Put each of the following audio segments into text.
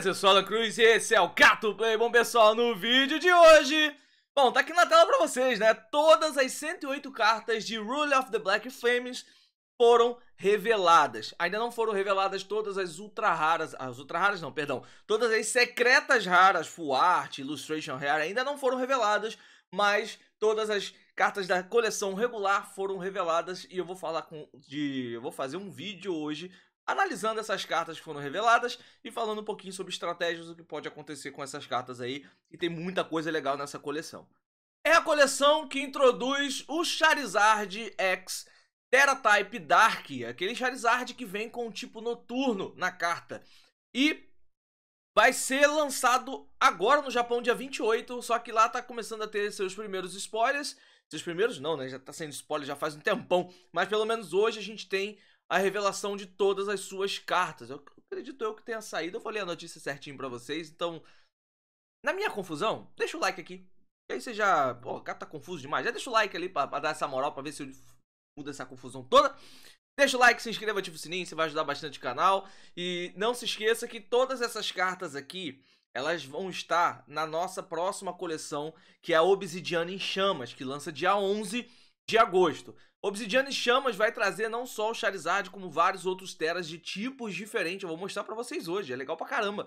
beleza? Eu sou Alan Cruz e esse é o Cato Play. Bom, pessoal, no vídeo de hoje... Bom, tá aqui na tela pra vocês, né? Todas as 108 cartas de Rule of the Black Flames foram reveladas. Ainda não foram reveladas todas as ultra raras, as ultra raras não, perdão, todas as secretas raras, full art, illustration rare, ainda não foram reveladas, mas todas as cartas da coleção regular foram reveladas e eu vou falar com de, eu vou fazer um vídeo hoje analisando essas cartas que foram reveladas e falando um pouquinho sobre estratégias, o que pode acontecer com essas cartas aí, e tem muita coisa legal nessa coleção. É a coleção que introduz o Charizard X Teratype type Dark, aquele Charizard que vem com um tipo noturno na carta. E vai ser lançado agora no Japão, dia 28, só que lá tá começando a ter seus primeiros spoilers. Seus primeiros não, né? Já tá sendo spoiler já faz um tempão. Mas pelo menos hoje a gente tem a revelação de todas as suas cartas. Eu acredito eu que tenha saído, eu falei a notícia certinho para vocês, então na minha confusão, deixa o like aqui. E aí você já, pô, o cara tá confuso demais. Já deixa o like ali pra, pra dar essa moral, pra ver se eu muda essa confusão toda. Deixa o like, se inscreva, ativa o sininho, você vai ajudar bastante o canal. E não se esqueça que todas essas cartas aqui, elas vão estar na nossa próxima coleção, que é a Obsidiana em Chamas, que lança dia 11 de agosto. Obsidiana e Chamas vai trazer não só o Charizard, como vários outros Teras de tipos diferentes. Eu vou mostrar para vocês hoje, é legal pra caramba.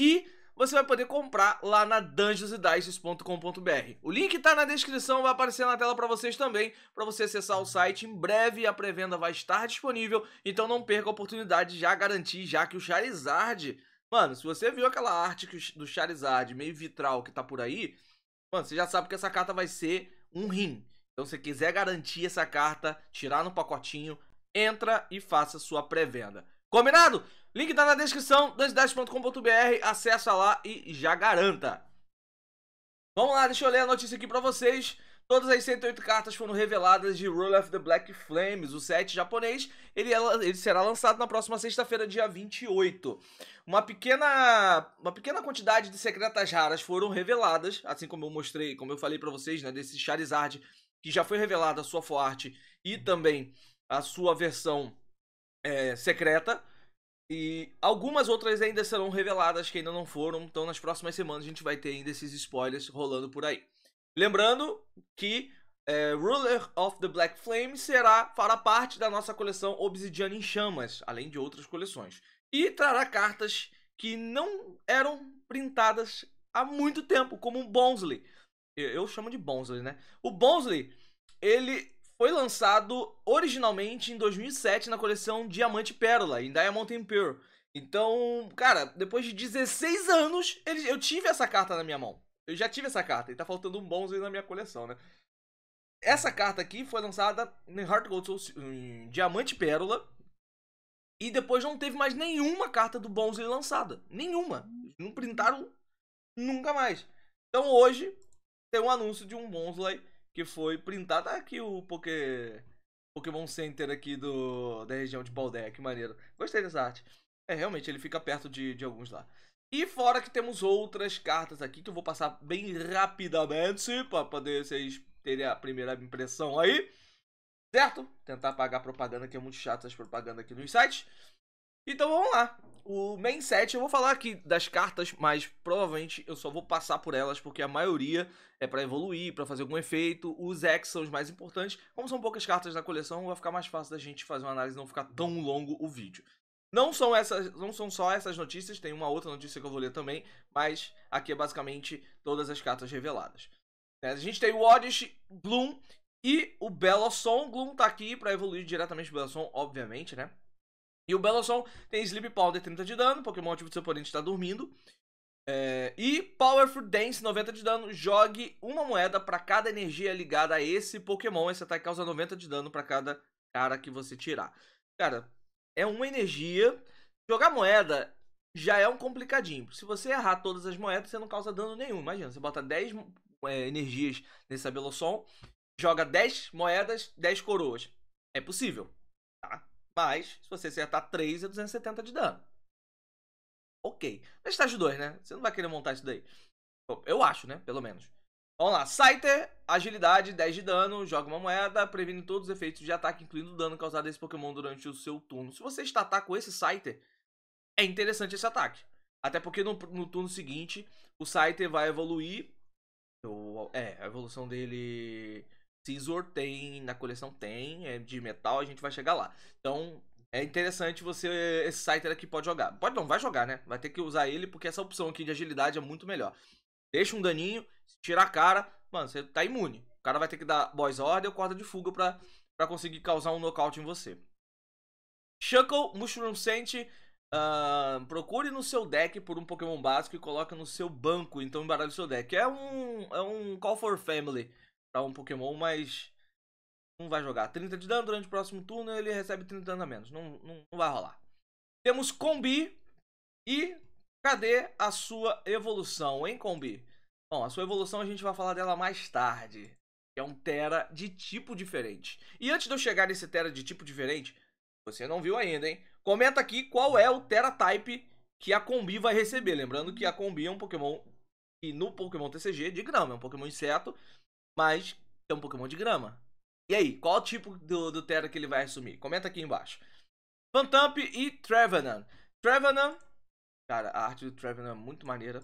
E você vai poder comprar lá na dungeonsdices.com.br. O link tá na descrição, vai aparecer na tela para vocês também, para você acessar o site. Em breve a pré-venda vai estar disponível, então não perca a oportunidade de já garantir, já que o Charizard... Mano, se você viu aquela arte do Charizard meio vitral que tá por aí, mano, você já sabe que essa carta vai ser um rim. Então, se quiser garantir essa carta, tirar no pacotinho, entra e faça sua pré-venda. Combinado? Link tá na descrição, dancedash.com.br, acessa lá e já garanta. Vamos lá, deixa eu ler a notícia aqui pra vocês. Todas as 108 cartas foram reveladas de Rule of the Black Flames, o set japonês. Ele, é, ele será lançado na próxima sexta-feira, dia 28. Uma pequena, uma pequena quantidade de secretas raras foram reveladas, assim como eu mostrei, como eu falei pra vocês, né, desse Charizard que já foi revelada a sua forte e também a sua versão é, secreta. E algumas outras ainda serão reveladas que ainda não foram, então nas próximas semanas a gente vai ter ainda esses spoilers rolando por aí. Lembrando que é, Ruler of the Black Flame será, fará parte da nossa coleção Obsidiana em Chamas, além de outras coleções. E trará cartas que não eram printadas há muito tempo, como o Bonsley eu chamo de Bonsley, né? O Bonsley, ele foi lançado originalmente em 2007 na coleção Diamante Pérola, em Diamond and Pearl. Então, cara, depois de 16 anos, ele, eu tive essa carta na minha mão. Eu já tive essa carta, e tá faltando um Bonsley na minha coleção, né? Essa carta aqui foi lançada em Heart Gold Soul, em Diamante Pérola. E depois não teve mais nenhuma carta do Bonsley lançada. Nenhuma. Não printaram nunca mais. Então hoje, tem um anúncio de um Bonsly que foi printado tá aqui o Poké, Pokémon Center aqui do, da região de Baldeia, que maneiro. Gostei dessa arte. É, realmente, ele fica perto de, de alguns lá. E fora que temos outras cartas aqui que eu vou passar bem rapidamente para poder vocês terem a primeira impressão aí. Certo? Tentar pagar propaganda, que é muito chato essas propagandas aqui nos sites. Então vamos lá. O main set, eu vou falar aqui das cartas, mas provavelmente eu só vou passar por elas, porque a maioria é para evoluir, para fazer algum efeito. Os X são os mais importantes. Como são poucas cartas na coleção, vai ficar mais fácil da gente fazer uma análise e não ficar tão longo o vídeo. Não são, essas, não são só essas notícias, tem uma outra notícia que eu vou ler também, mas aqui é basicamente todas as cartas reveladas. É, a gente tem o odish Bloom e o Belosson. Gloom tá aqui para evoluir diretamente o Belosson, obviamente, né? E o Bellosson tem Sleep Powder 30 de dano, Pokémon ativo do seu oponente está dormindo. É, e Powerful Dance 90 de dano, jogue uma moeda para cada energia ligada a esse Pokémon. Esse ataque causa 90 de dano para cada cara que você tirar. Cara, é uma energia. Jogar moeda já é um complicadinho. Se você errar todas as moedas, você não causa dano nenhum. Imagina, você bota 10 é, energias nesse Abelosson, joga 10 moedas, 10 coroas. É possível, tá? Mas, se você acertar 3, é 270 de dano. Ok. Mas estágio 2, né? Você não vai querer montar isso daí. Eu acho, né? Pelo menos. Vamos lá. Scyther, agilidade, 10 de dano, joga uma moeda, previne todos os efeitos de ataque, incluindo o dano causado a esse Pokémon durante o seu turno. Se você estatar com esse Scyther, é interessante esse ataque. Até porque no, no turno seguinte, o Scyther vai evoluir. é, a evolução dele Scissor tem, na coleção tem, é de metal, a gente vai chegar lá. Então, é interessante você. Esse Scyther aqui pode jogar. Pode não, vai jogar, né? Vai ter que usar ele, porque essa opção aqui de agilidade é muito melhor. Deixa um daninho, tira a cara, mano, você tá imune. O cara vai ter que dar Boys order ou corda de fuga pra, pra conseguir causar um nocaute em você. Shuckle, Mushroom Scent. Uh, ah, procure no seu deck por um Pokémon básico e coloque no seu banco, então embaralhe o seu deck. É um, é um Call for Family. Um Pokémon mas Não vai jogar 30 de dano durante o próximo turno ele recebe 30 de dano a menos. Não, não, não vai rolar. Temos Combi. E cadê a sua evolução, hein, Combi? Bom, a sua evolução a gente vai falar dela mais tarde. É um Tera de tipo diferente. E antes de eu chegar nesse Tera de tipo diferente, você não viu ainda, hein? Comenta aqui qual é o Tera Type que a Combi vai receber. Lembrando que a Combi é um Pokémon que no Pokémon TCG, de grama, é um Pokémon inseto mas é um Pokémon de grama. E aí, qual tipo do, do Terra que ele vai assumir? Comenta aqui embaixo. Fantamp e Trevenant. Trevenant, cara, a arte do Trevenant é muito maneira.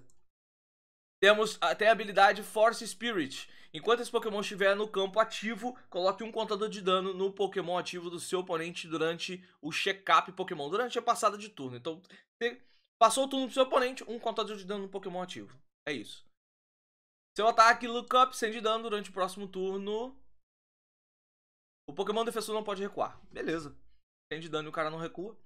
Temos até a habilidade Force Spirit. Enquanto esse Pokémon estiver no campo ativo, coloque um contador de dano no Pokémon ativo do seu oponente durante o check-up Pokémon, durante a passada de turno. Então, passou o turno do seu oponente, um contador de dano no Pokémon ativo. É isso. Seu ataque Look Up de dano durante o próximo turno. O Pokémon defensor não pode recuar. Beleza. Sende de dano e o cara não recua.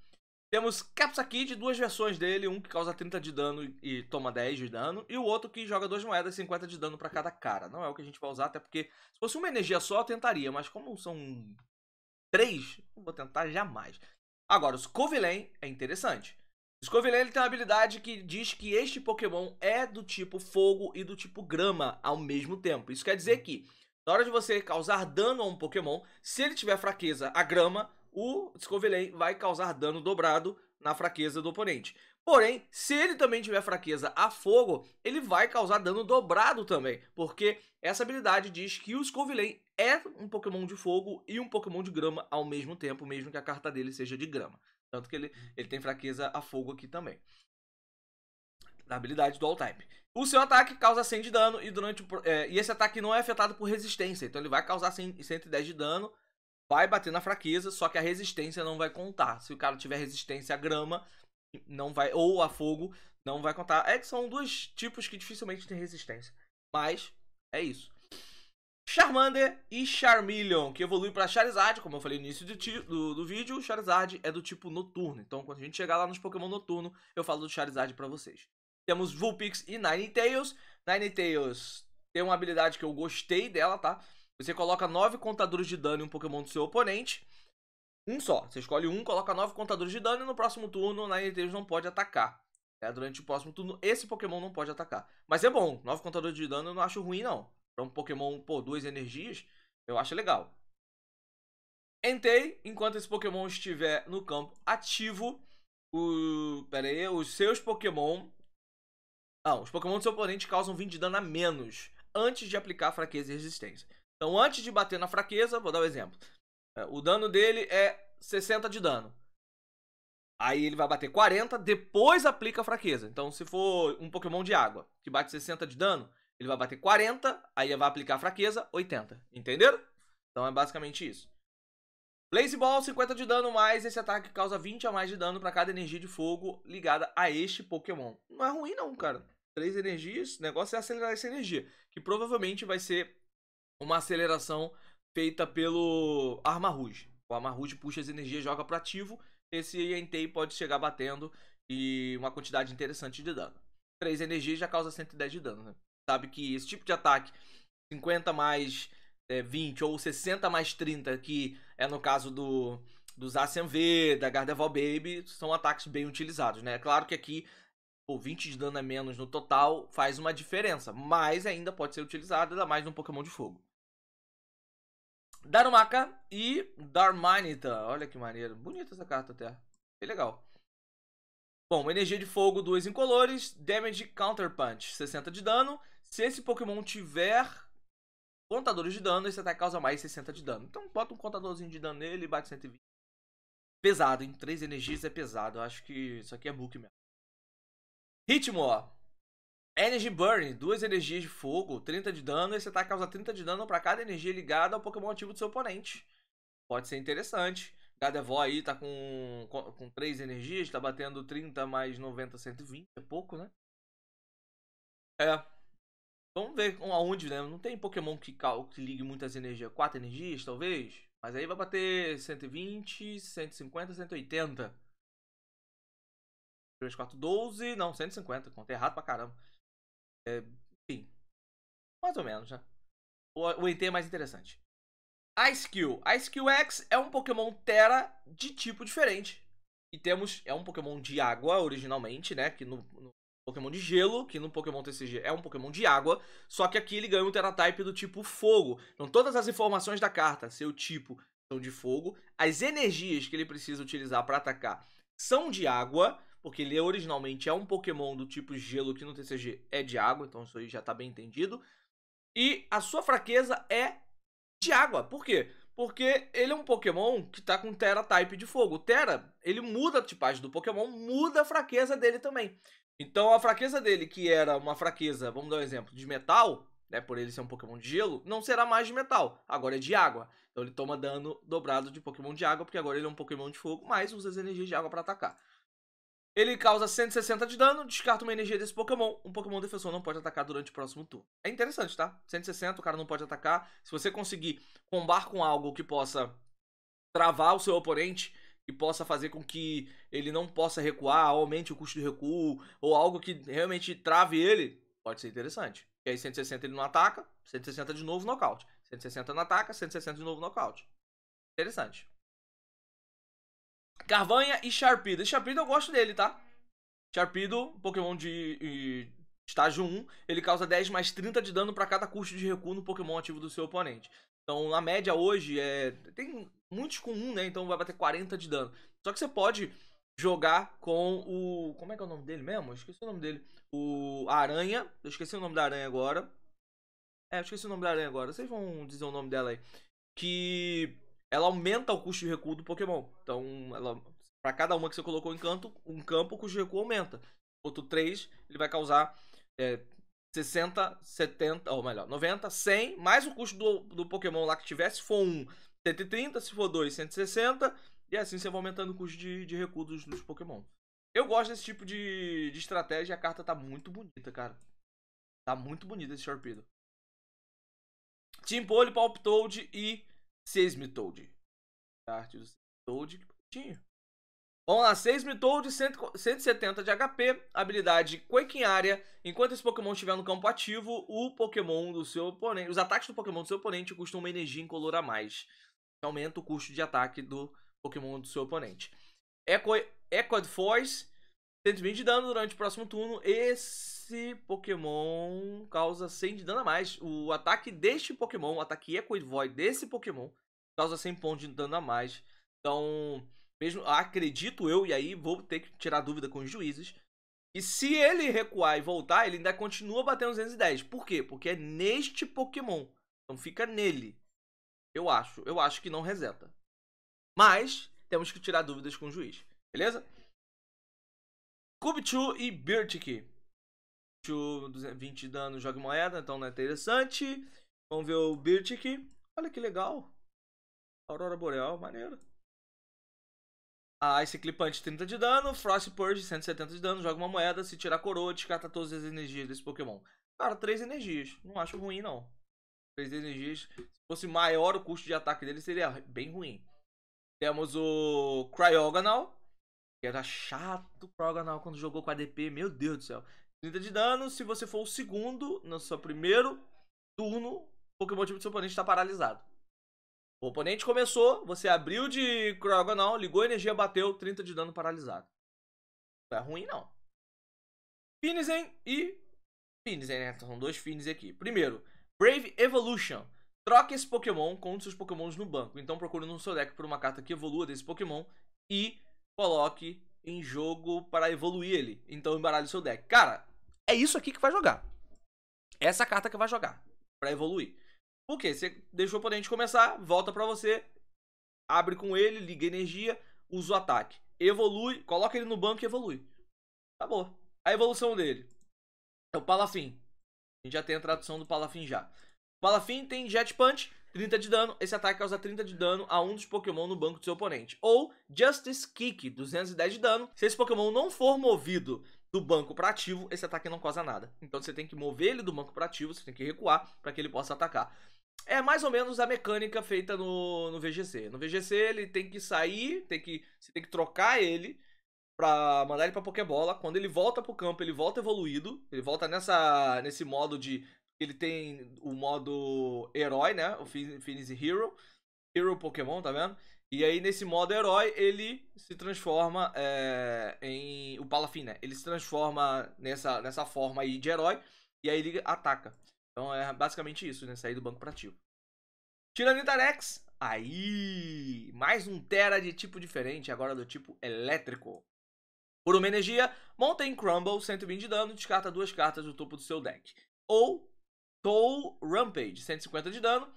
Temos Capsa Kid, duas versões dele. Um que causa 30 de dano e toma 10 de dano. E o outro que joga duas moedas e 50 de dano para cada cara. Não é o que a gente vai usar, até porque se fosse uma energia só eu tentaria. Mas como são três, não vou tentar jamais. Agora, os Covilen é interessante. Scovillen tem uma habilidade que diz que este Pokémon é do tipo fogo e do tipo grama ao mesmo tempo. Isso quer dizer que, na hora de você causar dano a um Pokémon, se ele tiver fraqueza a grama, o Scovillen vai causar dano dobrado na fraqueza do oponente. Porém, se ele também tiver fraqueza a fogo, ele vai causar dano dobrado também, porque essa habilidade diz que o Scovillen é um Pokémon de fogo e um Pokémon de grama ao mesmo tempo, mesmo que a carta dele seja de grama. Tanto que ele, ele tem fraqueza a fogo aqui também. Da habilidade do all-type. O seu ataque causa 100 de dano e durante o, é, e esse ataque não é afetado por resistência. Então ele vai causar 100, 110 de dano, vai bater na fraqueza, só que a resistência não vai contar. Se o cara tiver resistência a grama, não vai ou a fogo, não vai contar. É que são dois tipos que dificilmente tem resistência. Mas é isso. Charmander e Charmeleon, que evolui para Charizard, como eu falei no início do, do, do, vídeo, Charizard é do tipo noturno. Então, quando a gente chegar lá nos Pokémon noturno, eu falo do Charizard para vocês. Temos Vulpix e Ninetales. Ninetales tem uma habilidade que eu gostei dela, tá? Você coloca 9 contadores de dano em um Pokémon do seu oponente. Um só. Você escolhe um, coloca 9 contadores de dano e no próximo turno Ninetales não pode atacar. É, durante o próximo turno, esse Pokémon não pode atacar. Mas é bom, 9 contadores de dano eu não acho ruim, não para um Pokémon com duas energias, eu acho legal. Entei, enquanto esse Pokémon estiver no campo ativo, o, pera aí, os seus Pokémon... Não, os Pokémon do seu oponente causam 20 de dano a menos antes de aplicar fraqueza e resistência. Então, antes de bater na fraqueza, vou dar um exemplo. É, o dano dele é 60 de dano. Aí ele vai bater 40, depois aplica a fraqueza. Então, se for um Pokémon de água que bate 60 de dano, ele vai bater 40, aí vai aplicar fraqueza, 80. Entenderam? Então é basicamente isso. Blaze Ball, 50 de dano mais. Esse ataque causa 20 a mais de dano para cada energia de fogo ligada a este Pokémon. Não é ruim não, cara. Três energias, o negócio é acelerar essa energia. Que provavelmente vai ser uma aceleração feita pelo Arma Rouge. O Arma Rouge puxa as energias, joga pro ativo. Esse Entei pode chegar batendo e uma quantidade interessante de dano. Três energias já causa 110 de dano, né? sabe que esse tipo de ataque 50 mais é, 20 ou 60 mais 30, que é no caso do dos ACMV, da Gardevoir Baby, são ataques bem utilizados, né? É claro que aqui pô, 20 de dano a menos no total faz uma diferença, mas ainda pode ser utilizado, ainda mais num Pokémon de fogo. Darumaka e Darmanita. Olha que maneiro. Bonita essa carta até. Bem legal. Bom, energia de fogo, duas incolores. Damage Counter Punch, 60 de dano. Se esse Pokémon tiver contadores de dano, esse ataque causa mais 60 de dano. Então bota um contadorzinho de dano nele e bate 120. Pesado, em 3 energias é pesado. Eu acho que isso aqui é book mesmo. Ritmo, ó. Energy Burn, duas energias de fogo, 30 de dano. Esse ataque causa 30 de dano para cada energia ligada ao Pokémon ativo do seu oponente. Pode ser interessante. Gadevó aí tá com, com, com 3 energias, tá batendo 30 mais 90, 120, é pouco, né? É, Vamos ver aonde, né? Não tem Pokémon que, que ligue muitas energias. Quatro energias, talvez? Mas aí vai bater 120, 150, 180. 3, 4, 12. Não, 150. Contei errado pra caramba. É, enfim. Mais ou menos, né? O, o ET é mais interessante. Ice Skill. Ice Skill X é um Pokémon Terra de tipo diferente. E temos. É um Pokémon de água originalmente, né? Que no, no Pokémon de gelo, que no Pokémon TCG é um Pokémon de água, só que aqui ele ganha um Terratype do tipo fogo. Então todas as informações da carta, seu tipo, são de fogo, as energias que ele precisa utilizar para atacar são de água, porque ele originalmente é um Pokémon do tipo gelo que no TCG é de água, então isso aí já está bem entendido. E a sua fraqueza é de água. Por quê? Porque ele é um Pokémon que tá com Terra Type de fogo. O Terra, ele muda a tipagem do Pokémon, muda a fraqueza dele também. Então a fraqueza dele, que era uma fraqueza, vamos dar um exemplo, de metal, né, por ele ser um Pokémon de gelo, não será mais de metal, agora é de água. Então ele toma dano dobrado de Pokémon de água, porque agora ele é um Pokémon de fogo, mas usa as energias de água para atacar. Ele causa 160 de dano, descarta uma energia desse Pokémon. Um Pokémon defensor não pode atacar durante o próximo turno. É interessante, tá? 160, o cara não pode atacar. Se você conseguir combar com algo que possa travar o seu oponente, e possa fazer com que ele não possa recuar, aumente o custo de recuo, ou algo que realmente trave ele, pode ser interessante. E aí 160 ele não ataca, 160 de novo nocaute. 160 não ataca, 160 de novo nocaute. Interessante. Carvanha e Sharpedo. Sharpedo eu gosto dele, tá? Sharpedo, Pokémon de, de estágio 1, ele causa 10 mais 30 de dano para cada custo de recuo no Pokémon ativo do seu oponente. Então, na média hoje, é... tem muitos com 1, né? Então vai bater 40 de dano. Só que você pode jogar com o. Como é que é o nome dele mesmo? Eu esqueci o nome dele. O Aranha. Eu esqueci o nome da Aranha agora. É, eu esqueci o nome da Aranha agora. Vocês vão dizer o nome dela aí. Que ela aumenta o custo de recuo do Pokémon. Então, ela. Pra cada uma que você colocou em canto, um campo, o custo de recuo aumenta. Outro 3, ele vai causar é, 60, 70, ou melhor, 90, 100, mais o custo do, do Pokémon lá que tiver, se for um, 130, se for dois, 160, e assim você vai aumentando o custo de, de recursos dos Pokémon. Eu gosto desse tipo de, de estratégia, a carta tá muito bonita, cara. Tá muito bonita esse Sharpedo. Timpole, Palpitoad e Seismitoad. A arte do Seismitoad, que bonitinho. Vamos lá, 6 Mitoad, 170 de HP, habilidade Quake em área. Enquanto esse Pokémon estiver no campo ativo, o Pokémon do seu oponente, os ataques do Pokémon do seu oponente custam uma energia incolor a mais. Aumenta o custo de ataque do Pokémon do seu oponente. Echo, Echoed Force, 120 de dano durante o próximo turno. Esse Pokémon causa 100 de dano a mais. O ataque deste Pokémon, o ataque Echoed Void desse Pokémon, causa 100 pontos de dano a mais. Então, mesmo acredito eu, e aí vou ter que tirar dúvida com os juízes, e se ele recuar e voltar, ele ainda continua batendo 210. Por quê? Porque é neste Pokémon. Então fica nele. Eu acho. Eu acho que não reseta. Mas temos que tirar dúvidas com o juiz. Beleza? Kubchu e Birtik. Kubchu, 20 de dano, joga moeda. Então não é interessante. Vamos ver o Birtik. Olha que legal. Aurora Boreal, maneiro. A ah, Ice Clipante 30 de dano, Frost Purge 170 de dano, joga uma moeda, se tirar a coroa, descarta todas as energias desse Pokémon. Cara, 3 energias, não acho ruim não. 3 energias, se fosse maior o custo de ataque dele seria bem ruim. Temos o Cryogonal, que era chato o Cryogonal quando jogou com a DP, meu Deus do céu. 30 de dano, se você for o segundo, no seu primeiro turno, o Pokémon tipo do seu oponente está paralisado. O oponente começou, você abriu de Crogonal, ligou a energia, bateu, 30 de dano paralisado. Não é ruim, não. Finizen e... Finizen, né? São dois Finizen aqui. Primeiro, Brave Evolution. Troque esse Pokémon com um dos seus Pokémons no banco. Então procure no seu deck por uma carta que evolua desse Pokémon e coloque em jogo para evoluir ele. Então embaralhe seu deck. Cara, é isso aqui que vai jogar. É Essa carta que vai jogar para evoluir. O que? Você deixou o oponente começar, volta para você, abre com ele, liga energia, usa o ataque. Evolui, coloca ele no banco e evolui. Acabou. A evolução dele. É o Palafin. A gente já tem a tradução do Palafin já. O Palafin tem Jet Punch, 30 de dano. Esse ataque causa 30 de dano a um dos Pokémon no banco do seu oponente. Ou Justice Kick, 210 de dano. Se esse Pokémon não for movido do banco para ativo, esse ataque não causa nada. Então você tem que mover ele do banco para ativo, você tem que recuar para que ele possa atacar. É mais ou menos a mecânica feita no, no VGC. No VGC ele tem que sair, tem que, você tem que trocar ele pra mandar ele pra Pokébola. Quando ele volta pro campo, ele volta evoluído. Ele volta nessa, nesse modo de. Ele tem o modo herói, né? O Finis Hero. Hero Pokémon, tá vendo? E aí, nesse modo herói, ele se transforma é, em. O Palafin, né? Ele se transforma nessa, nessa forma aí de herói. E aí ele ataca. Então é basicamente isso, né? Sair do banco para ativo. Tiranitarex, aí! Mais um Tera de tipo diferente, agora do tipo elétrico. Por uma energia, monta em Crumble 120 de dano, descarta duas cartas do topo do seu deck. Ou Toll Rampage, 150 de dano.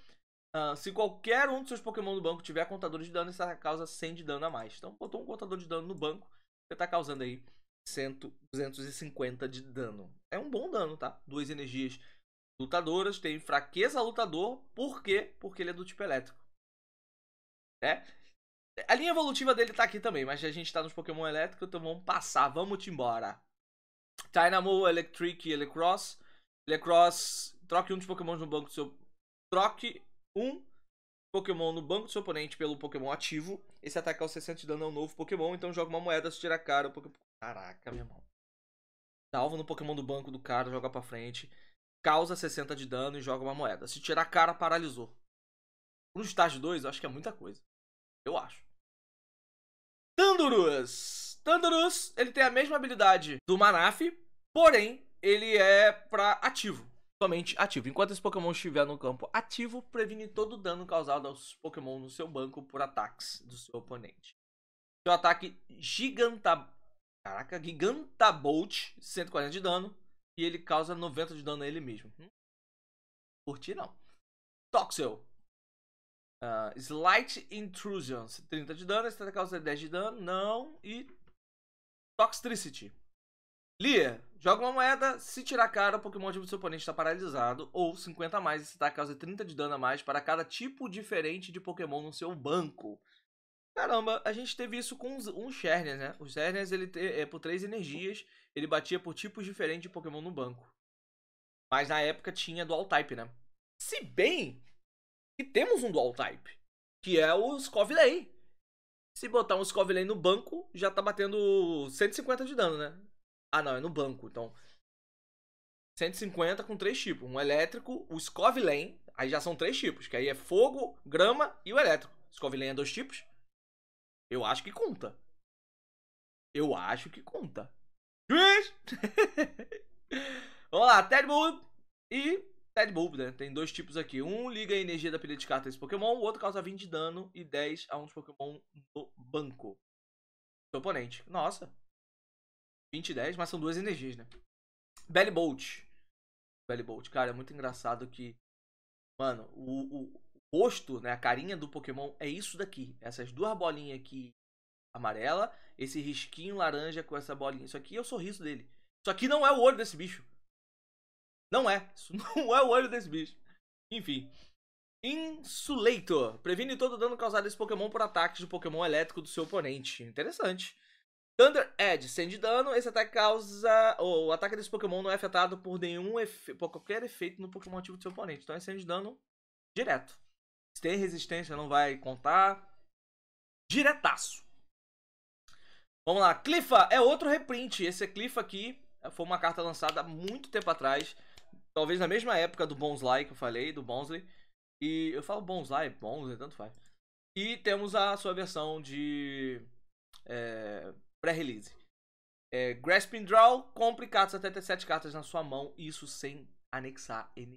Uh, se qualquer um dos seus Pokémon do banco tiver contador de dano, essa causa 100 de dano a mais. Então, botou um contador de dano no banco, você tá causando aí 100, 250 de dano. É um bom dano, tá? Duas energias lutadoras, tem fraqueza lutador, por quê? Porque ele é do tipo elétrico. é A linha evolutiva dele tá aqui também, mas a gente tá nos Pokémon elétrico, então vamos passar, vamos embora. Dynamo, Electric e Elecross. Elecross, troque um dos Pokémon no banco do seu. Troque um Pokémon no banco do seu oponente pelo Pokémon ativo. Esse ataque o 60 de dano é um novo Pokémon, então joga uma moeda se tirar cara. Pokémon... Caraca, meu irmão. Dá alvo no Pokémon do banco do cara, joga pra frente causa 60 de dano e joga uma moeda. Se tirar a cara, paralisou. No estágio 2, eu acho que é muita coisa. Eu acho. Tandurus! Tandurus, ele tem a mesma habilidade do Manaf, porém, ele é pra ativo. Somente ativo. Enquanto esse Pokémon estiver no campo ativo, previne todo o dano causado aos Pokémon no seu banco por ataques do seu oponente. Seu ataque Giganta... Caraca, Gigantabolt, 140 de dano e ele causa 90 de dano a ele mesmo. Hum? não. Toxel. Uh, Slight Intrusion, 30 de dano, esse causa 10 de dano, não. E Toxtricity. Lia, joga uma moeda, se tirar a cara, o Pokémon do seu oponente está paralisado, ou 50 a mais, esse causa 30 de dano a mais para cada tipo diferente de Pokémon no seu banco. Caramba, a gente teve isso com um Sherner, né? O Sherner, ele é por 3 energias, ele batia por tipos diferentes de Pokémon no banco. Mas na época tinha Dual Type, né? Se bem que temos um Dual Type, que é o Scovilay. Se botar um Scovilay no banco, já tá batendo 150 de dano, né? Ah, não, é no banco, então. 150 com três tipos. Um elétrico, o Scovilane, aí já são três tipos, que aí é fogo, grama e o elétrico. Scovilane é dois tipos? Eu acho que conta. Eu acho que conta. Juiz! Vamos lá, Ted Bulb e Ted Bulb, né? Tem dois tipos aqui. Um liga a energia da pilha de cartas desse Pokémon, o outro causa 20 de dano e 10 a uns Pokémon do banco. Do oponente. Nossa. 20 e 10, mas são duas energias, né? Belly Bolt. Belly Bolt. Cara, é muito engraçado que. Mano, o, o rosto, né? A carinha do Pokémon é isso daqui. Essas duas bolinhas aqui amarela, esse risquinho laranja com essa bolinha. Isso aqui é o sorriso dele. Isso aqui não é o olho desse bicho. Não é. Isso não é o olho desse bicho. Enfim. Insulator. Previne todo o dano causado a esse Pokémon por ataques de Pokémon elétrico do seu oponente. Interessante. Thunder Edge, sende dano. Esse ataque causa. o ataque desse Pokémon não é afetado por nenhum efe... por qualquer efeito no Pokémon ativo do seu oponente. Então é sende dano direto. Se tem resistência, não vai contar. Diretaço. Vamos lá, Clifa é outro reprint. Esse é Clifa aqui foi uma carta lançada há muito tempo atrás. Talvez na mesma época do Bonsly que eu falei, do Bonsley. E eu falo Bonsly, Bonsley, tanto faz. E temos a sua versão de é, pré-release. É, Grasping Draw, compre cartas até 7 cartas na sua mão, isso sem anexar N. Isso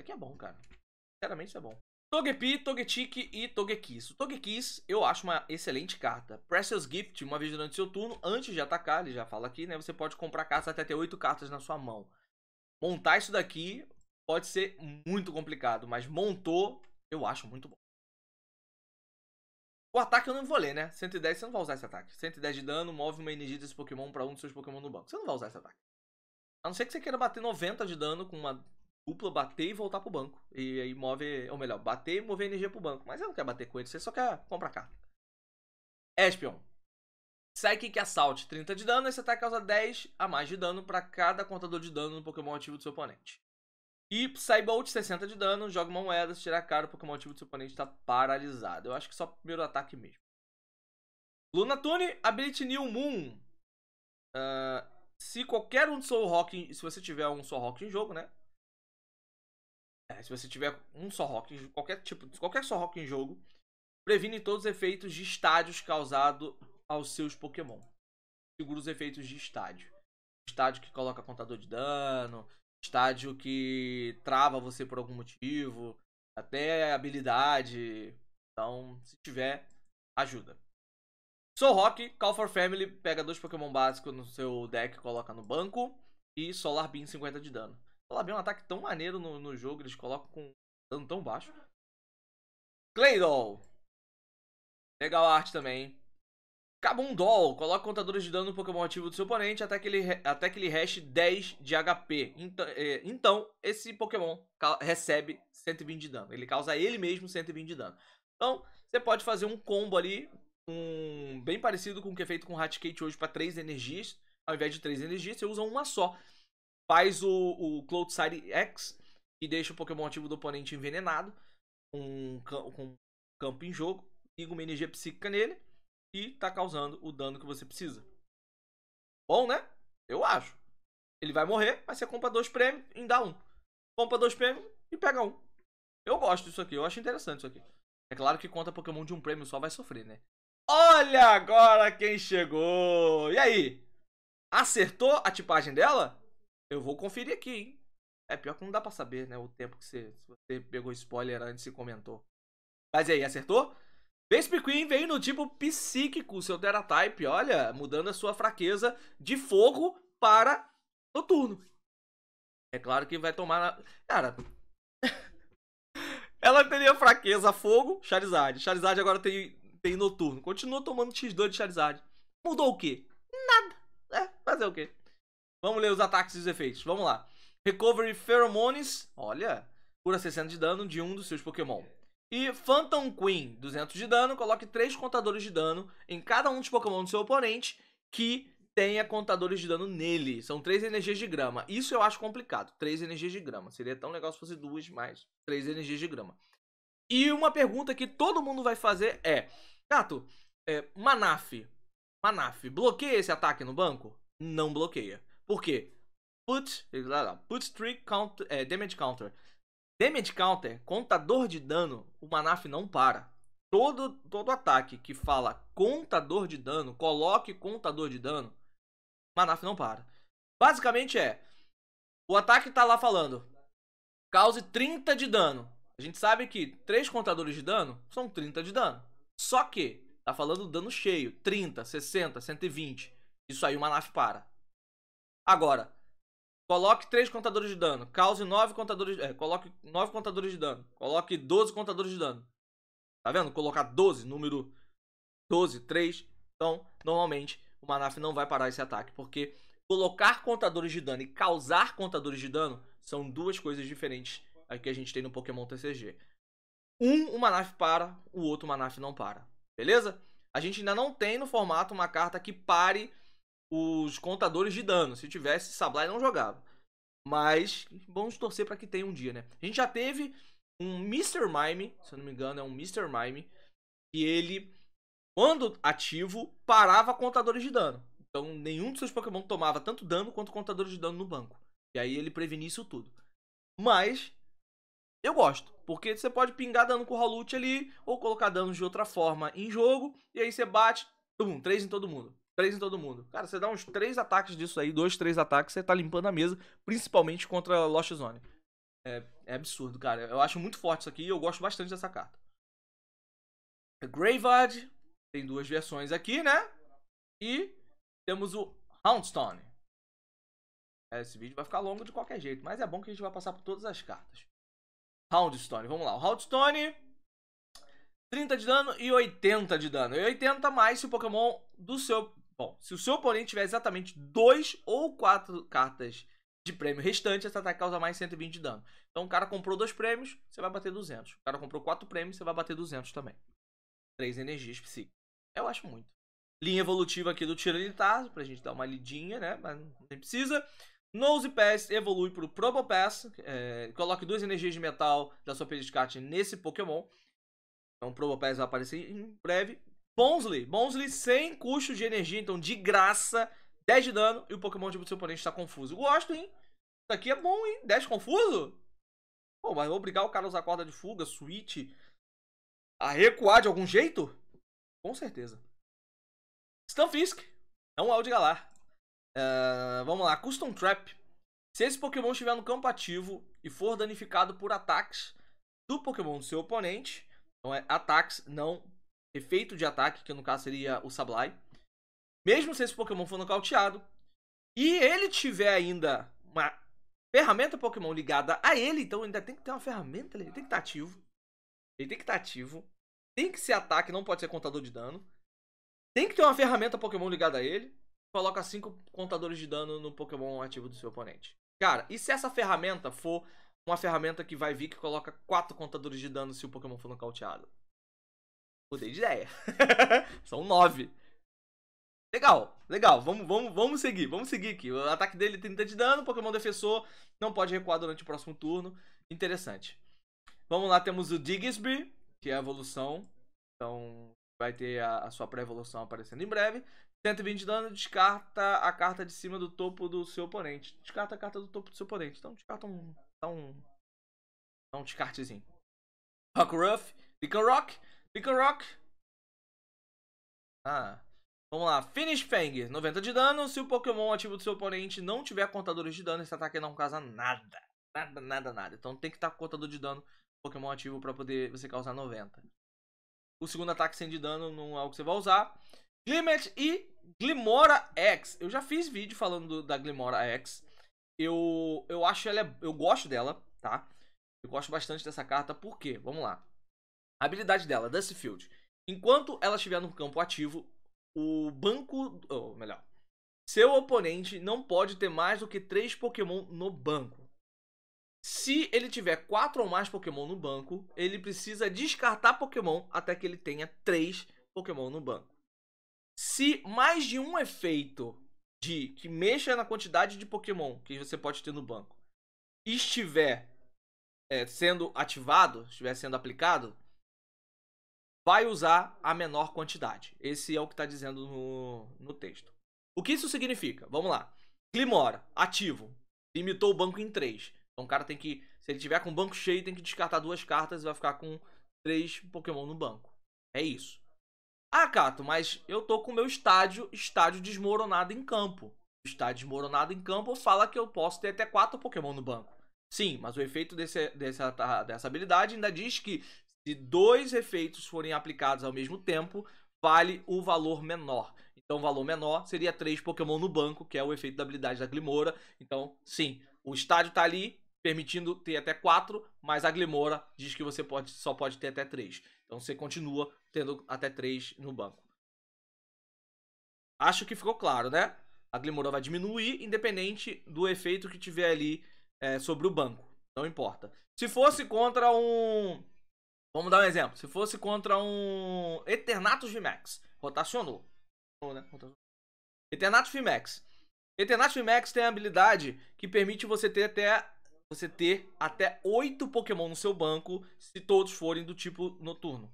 aqui é bom, cara. Sinceramente, isso é bom. Togepi, Togetic e Togekiss. O Togekiss eu acho uma excelente carta. Precious Gift, uma vez durante seu turno, antes de atacar, ele já fala aqui, né? Você pode comprar cartas até ter oito cartas na sua mão. Montar isso daqui pode ser muito complicado, mas montou, eu acho muito bom. O ataque eu não vou ler, né? 110, você não vai usar esse ataque. 110 de dano, move uma energia desse Pokémon para um dos seus Pokémon no banco. Você não vai usar esse ataque. A não ser que você queira bater 90 de dano com uma dupla, bater e voltar pro banco. E aí move, ou melhor, bater e mover energia pro banco. Mas você não quer bater com ele, você só quer comprar carta. Espion. Psychic Assault, 30 de dano, esse ataque tá causa 10 a mais de dano para cada contador de dano no Pokémon ativo do seu oponente. E Psybolt, 60 de dano, joga uma moeda, se tirar cara, o Pokémon ativo do seu oponente está paralisado. Eu acho que só o primeiro ataque mesmo. Lunatune, Ability New Moon. Uh, se qualquer um de Soul Rock, se você tiver um Soul Rock em jogo, né? É, se você tiver um só rock, qualquer tipo, qualquer só rock em jogo, previne todos os efeitos de estádios causados aos seus Pokémon. Segura os efeitos de estádio. Estádio que coloca contador de dano, estádio que trava você por algum motivo, até habilidade. Então, se tiver, ajuda. Soul Rock, Call for Family, pega dois Pokémon básicos no seu deck, coloca no banco. E Solar Beam 50 de dano. Fala bem um ataque tão maneiro no, no jogo, eles colocam com dano tão baixo. Claydol. Legal a arte também. Cabundol. Coloca contadores de dano no Pokémon ativo do seu oponente até que ele, até que ele reste 10 de HP. Então, é, então esse Pokémon recebe 120 de dano. Ele causa a ele mesmo 120 de dano. Então, você pode fazer um combo ali, um bem parecido com o que é feito com o Raticate hoje para 3 energias. Ao invés de 3 energias, você usa uma só faz o, o Cloud Side X e deixa o Pokémon ativo do oponente envenenado com, com campo em jogo, liga uma energia psíquica nele e tá causando o dano que você precisa. Bom, né? Eu acho. Ele vai morrer, mas você compra dois prêmios e dá um. Compra dois prêmios e pega um. Eu gosto disso aqui, eu acho interessante isso aqui. É claro que conta Pokémon de um prêmio só vai sofrer, né? Olha agora quem chegou! E aí? Acertou a tipagem dela? Eu vou conferir aqui, hein? É pior que não dá pra saber, né? O tempo que você, você pegou spoiler antes e comentou. Mas aí, acertou? Vespiquen Queen veio no tipo psíquico, seu Teratype, olha, mudando a sua fraqueza de fogo para noturno. É claro que vai tomar na... Cara. Ela teria fraqueza fogo, Charizard. Charizard agora tem, tem noturno. Continua tomando X2 de Charizard. Mudou o quê? Nada. É, fazer o quê? Vamos ler os ataques e os efeitos. Vamos lá. Recovery Pheromones, olha, cura 60 de dano de um dos seus Pokémon. E Phantom Queen, 200 de dano, coloque 3 contadores de dano em cada um dos Pokémon do seu oponente que tenha contadores de dano nele. São 3 energias de grama. Isso eu acho complicado, 3 energias de grama. Seria tão legal se fosse duas, mais 3 energias de grama. E uma pergunta que todo mundo vai fazer é... Gato, é, Manaf, Manaf, bloqueia esse ataque no banco? Não bloqueia. Por quê? Put, put trick counter, é, damage counter. Damage counter, contador de dano, o Manaf não para. Todo, todo ataque que fala contador de dano, coloque contador de dano, Manaf não para. Basicamente é, o ataque tá lá falando, cause 30 de dano. A gente sabe que 3 contadores de dano são 30 de dano. Só que, tá falando dano cheio, 30, 60, 120. Isso aí o Manaf para. Agora, coloque 3 contadores de dano, cause 9 contadores, é, coloque 9 contadores de dano, coloque 12 contadores de dano. Tá vendo? Colocar 12, número 12, 3. Então, normalmente, o Manaf não vai parar esse ataque, porque colocar contadores de dano e causar contadores de dano são duas coisas diferentes que a gente tem no Pokémon TCG. Um, o Manaf para, o outro o Manaf não para. Beleza? A gente ainda não tem no formato uma carta que pare os contadores de dano. Se tivesse, Sablai não jogava. Mas vamos torcer para que tenha um dia, né? A gente já teve um Mr. Mime, se eu não me engano, é um Mr. Mime, que ele, quando ativo, parava contadores de dano. Então nenhum dos seus Pokémon tomava tanto dano quanto contadores de dano no banco. E aí ele prevenia isso tudo. Mas eu gosto, porque você pode pingar dano com o Halute ali, ou colocar dano de outra forma em jogo, e aí você bate, tum, 3 em todo mundo. Três em todo mundo. Cara, você dá uns três ataques disso aí, dois, três ataques, você tá limpando a mesa, principalmente contra a Lost Zone. É, é, absurdo, cara. Eu acho muito forte isso aqui e eu gosto bastante dessa carta. Graveyard. Tem duas versões aqui, né? E temos o Houndstone. É, esse vídeo vai ficar longo de qualquer jeito, mas é bom que a gente vai passar por todas as cartas. Houndstone, vamos lá. O Houndstone, 30 de dano e 80 de dano. E 80 mais se o Pokémon do seu Bom, se o seu oponente tiver exatamente dois ou quatro cartas de prêmio restante, esse ataque causa mais 120 de dano. Então o cara comprou dois prêmios, você vai bater 200. O cara comprou quatro prêmios, você vai bater 200 também. Três energias psíquicas. Eu acho muito. Linha evolutiva aqui do Tiranitar, tá, pra gente dar uma lidinha, né? Mas nem precisa. Nose Pass evolui pro Probo Pass. É, coloque duas energias de metal da sua pilha de nesse Pokémon. Então o Probo Pass vai aparecer em breve. Bonsly, Bonsly sem custo de energia, então de graça. 10 de dano e o Pokémon tipo do seu oponente está confuso. Gosto, hein? Isso aqui é bom, hein? 10 confuso? Pô, mas vou obrigar o cara a usar corda de fuga, switch, a recuar de algum jeito? Com certeza. Stunfisk. Não é o de Galar. Uh, ah, vamos lá, Custom Trap. Se esse Pokémon estiver no campo ativo e for danificado por ataques do Pokémon do seu oponente, então é ataques, não efeito de ataque, que no caso seria o Sablai. Mesmo se esse Pokémon for nocauteado, e ele tiver ainda uma ferramenta Pokémon ligada a ele, então ainda tem que ter uma ferramenta, ele tem que estar tá ativo. Ele tem que estar tá ativo. Tem que ser ataque, não pode ser contador de dano. Tem que ter uma ferramenta Pokémon ligada a ele. Coloca 5 contadores de dano no Pokémon ativo do seu oponente. Cara, e se essa ferramenta for uma ferramenta que vai vir que coloca 4 contadores de dano se o Pokémon for nocauteado? Mudei de ideia. São nove. Legal, legal. Vamos, vamos, vamos seguir, vamos seguir aqui. O ataque dele 30 de dano, Pokémon defensor não pode recuar durante o próximo turno. Interessante. Vamos lá, temos o Digisby, que é a evolução. Então vai ter a, a sua pré-evolução aparecendo em breve. 120 de dano, descarta a carta de cima do topo do seu oponente. Descarta a carta do topo do seu oponente. Então descarta um. Dá um. Dá um descartezinho. Rockruff, Rock, Beacon Rock. Ah. Vamos lá. Finish Fang. 90 de dano. Se o Pokémon ativo do seu oponente não tiver contadores de dano, esse ataque não causa nada. Nada, nada, nada. Então tem que estar tá com contador de dano Pokémon ativo para poder você causar 90. O segundo ataque sem de dano não é o que você vai usar. Glimmet e Glimora X. Eu já fiz vídeo falando da Glimora X. Eu, eu acho ela. É, eu gosto dela, tá? Eu gosto bastante dessa carta. Por quê? Vamos lá. A habilidade dela, Dusty Field. Enquanto ela estiver no campo ativo, o banco. Ou melhor, seu oponente não pode ter mais do que 3 Pokémon no banco. Se ele tiver 4 ou mais Pokémon no banco, ele precisa descartar Pokémon até que ele tenha 3 Pokémon no banco. Se mais de um efeito de que mexa na quantidade de Pokémon que você pode ter no banco estiver é, sendo ativado, estiver sendo aplicado, vai usar a menor quantidade. Esse é o que está dizendo no, no texto. O que isso significa? Vamos lá. Climora, ativo, limitou o banco em 3. Então o cara tem que, se ele tiver com o banco cheio, tem que descartar duas cartas e vai ficar com três Pokémon no banco. É isso. Ah, Cato, mas eu tô com o meu estádio, estádio desmoronado em campo. estádio desmoronado em campo fala que eu posso ter até quatro Pokémon no banco. Sim, mas o efeito desse, dessa, dessa habilidade ainda diz que se dois efeitos forem aplicados ao mesmo tempo, vale o valor menor. Então, o valor menor seria três Pokémon no banco, que é o efeito da habilidade da Glimora. Então, sim, o estádio está ali, permitindo ter até quatro, mas a Glimora diz que você pode, só pode ter até três. Então, você continua tendo até três no banco. Acho que ficou claro, né? A Glimora vai diminuir, independente do efeito que tiver ali é, sobre o banco. Não importa. Se fosse contra um Vamos dar um exemplo. Se fosse contra um Eternatus Vimax, rotacionou. Né? rotacionou. Eternatus Vimax. Eternatus Vimax tem a habilidade que permite você ter até você ter até 8 Pokémon no seu banco se todos forem do tipo noturno.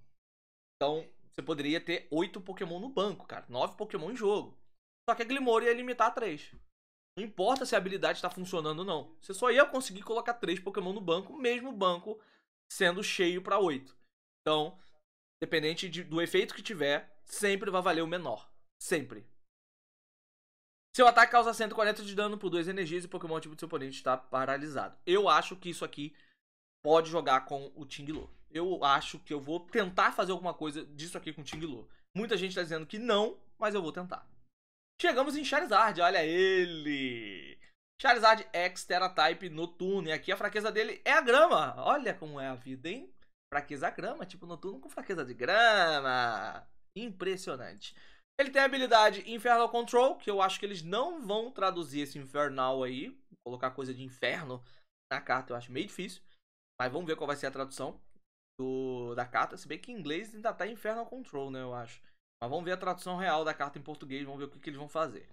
Então, você poderia ter 8 Pokémon no banco, cara. 9 Pokémon em jogo. Só que a Glimora ia limitar a 3. Não importa se a habilidade está funcionando ou não. Você só ia conseguir colocar 3 Pokémon no banco, mesmo o banco sendo cheio para 8. Então, dependente de, do efeito que tiver, sempre vai valer o menor. Sempre. Seu ataque causa 140 de dano por 2 energias e o Pokémon tipo do seu oponente está paralisado. Eu acho que isso aqui pode jogar com o Tinglu. Eu acho que eu vou tentar fazer alguma coisa disso aqui com o Tinglu. Muita gente está dizendo que não, mas eu vou tentar. Chegamos em Charizard, olha ele! Charizard X Terratype Noturno. E aqui a fraqueza dele é a grama. Olha como é a vida, hein? Fraqueza grama, tipo noturno com fraqueza de grama. Impressionante. Ele tem a habilidade Infernal Control, que eu acho que eles não vão traduzir esse infernal aí. Colocar coisa de inferno na carta eu acho meio difícil. Mas vamos ver qual vai ser a tradução do, da carta. Se bem que em inglês ainda tá Infernal Control, né? Eu acho. Mas vamos ver a tradução real da carta em português, vamos ver o que, que eles vão fazer.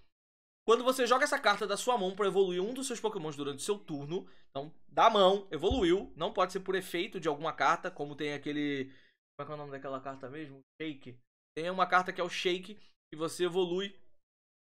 Quando você joga essa carta da sua mão para evoluir um dos seus pokémons durante o seu turno, então, da mão, evoluiu, não pode ser por efeito de alguma carta, como tem aquele... Como é, é o nome daquela carta mesmo? Shake. Tem uma carta que é o Shake, que você evolui,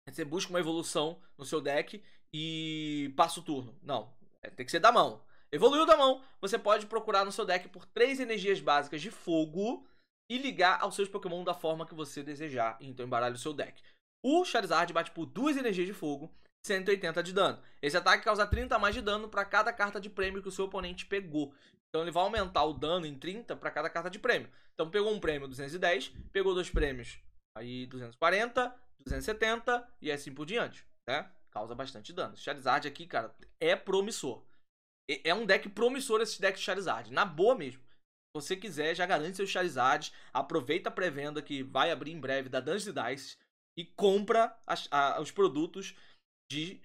você busca uma evolução no seu deck e passa o turno. Não, é, tem que ser da mão. Evoluiu da mão, você pode procurar no seu deck por três energias básicas de fogo e ligar aos seus Pokémon da forma que você desejar. Então embaralhe o seu deck. O Charizard bate por duas energias de fogo, 180 de dano. Esse ataque causa 30 mais de dano para cada carta de prêmio que o seu oponente pegou. Então ele vai aumentar o dano em 30 para cada carta de prêmio. Então pegou um prêmio 210, pegou dois prêmios aí 240, 270 e assim por diante, né? Causa bastante dano. Charizard aqui, cara, é promissor. É um deck promissor esse deck de Charizard, na boa mesmo. Se você quiser, já garante seus Charizards, aproveita a pré-venda que vai abrir em breve da Dungeons Dice e compra as, a, os produtos de,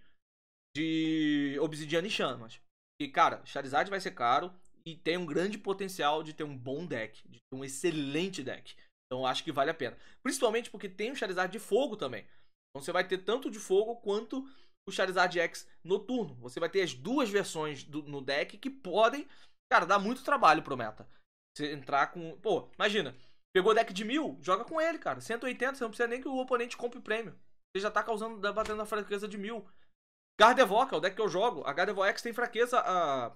de obsidian e Chamas. E, cara, Charizard vai ser caro e tem um grande potencial de ter um bom deck, de ter um excelente deck. Então acho que vale a pena. Principalmente porque tem o Charizard de fogo também. Então você vai ter tanto de fogo quanto o Charizard X noturno. Você vai ter as duas versões do, no deck que podem, cara, dá muito trabalho pro meta. Você entrar com. Pô, imagina, Pegou deck de mil, joga com ele, cara. 180, você não precisa nem que o oponente compre prêmio. Você já tá causando, batendo na fraqueza de mil. Gardevoca, é o deck que eu jogo. A Gardevox tem fraqueza a,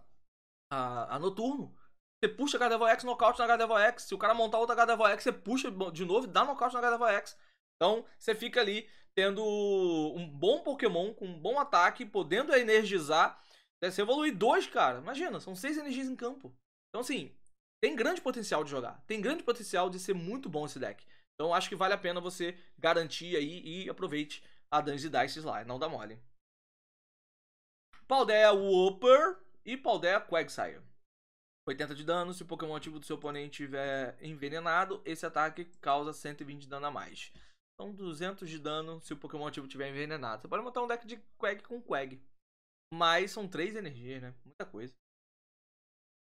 a, a noturno. Você puxa a Gardevox, nocaute na Gardevox. Se o cara montar outra Gardevox, você puxa de novo e dá nocaute na Gardevox. Então, você fica ali tendo um bom Pokémon, com um bom ataque, podendo energizar. Você evolui dois, cara. Imagina, são seis energias em campo. Então, assim, tem grande potencial de jogar, tem grande potencial de ser muito bom esse deck. Então acho que vale a pena você garantir aí e aproveite a Dungeons Dice lá, não dá mole. Paldeia Whopper e Paldeia Quagsire. 80 de dano, se o Pokémon ativo do seu oponente estiver envenenado, esse ataque causa 120 de dano a mais. Então 200 de dano se o Pokémon ativo estiver envenenado. Você pode montar um deck de Quag com Quag. Mas são três energias, né? Muita coisa.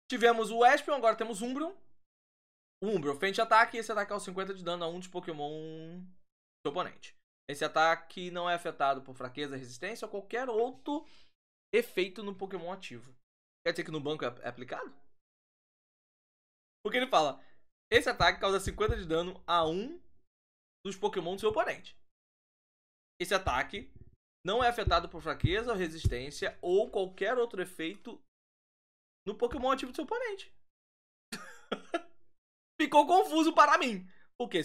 Tivemos o Espion, agora temos Umbreon. Umbreon, frente ataque, esse ataque é o 50 de dano a um dos Pokémon do oponente. Esse ataque não é afetado por fraqueza, resistência ou qualquer outro efeito no Pokémon ativo. Quer dizer que no banco é, é aplicado? Porque ele fala: esse ataque causa 50 de dano a um dos Pokémon do seu oponente. Esse ataque não é afetado por fraqueza, resistência ou qualquer outro efeito no Pokémon ativo do seu oponente. Ficou confuso para mim. Porque,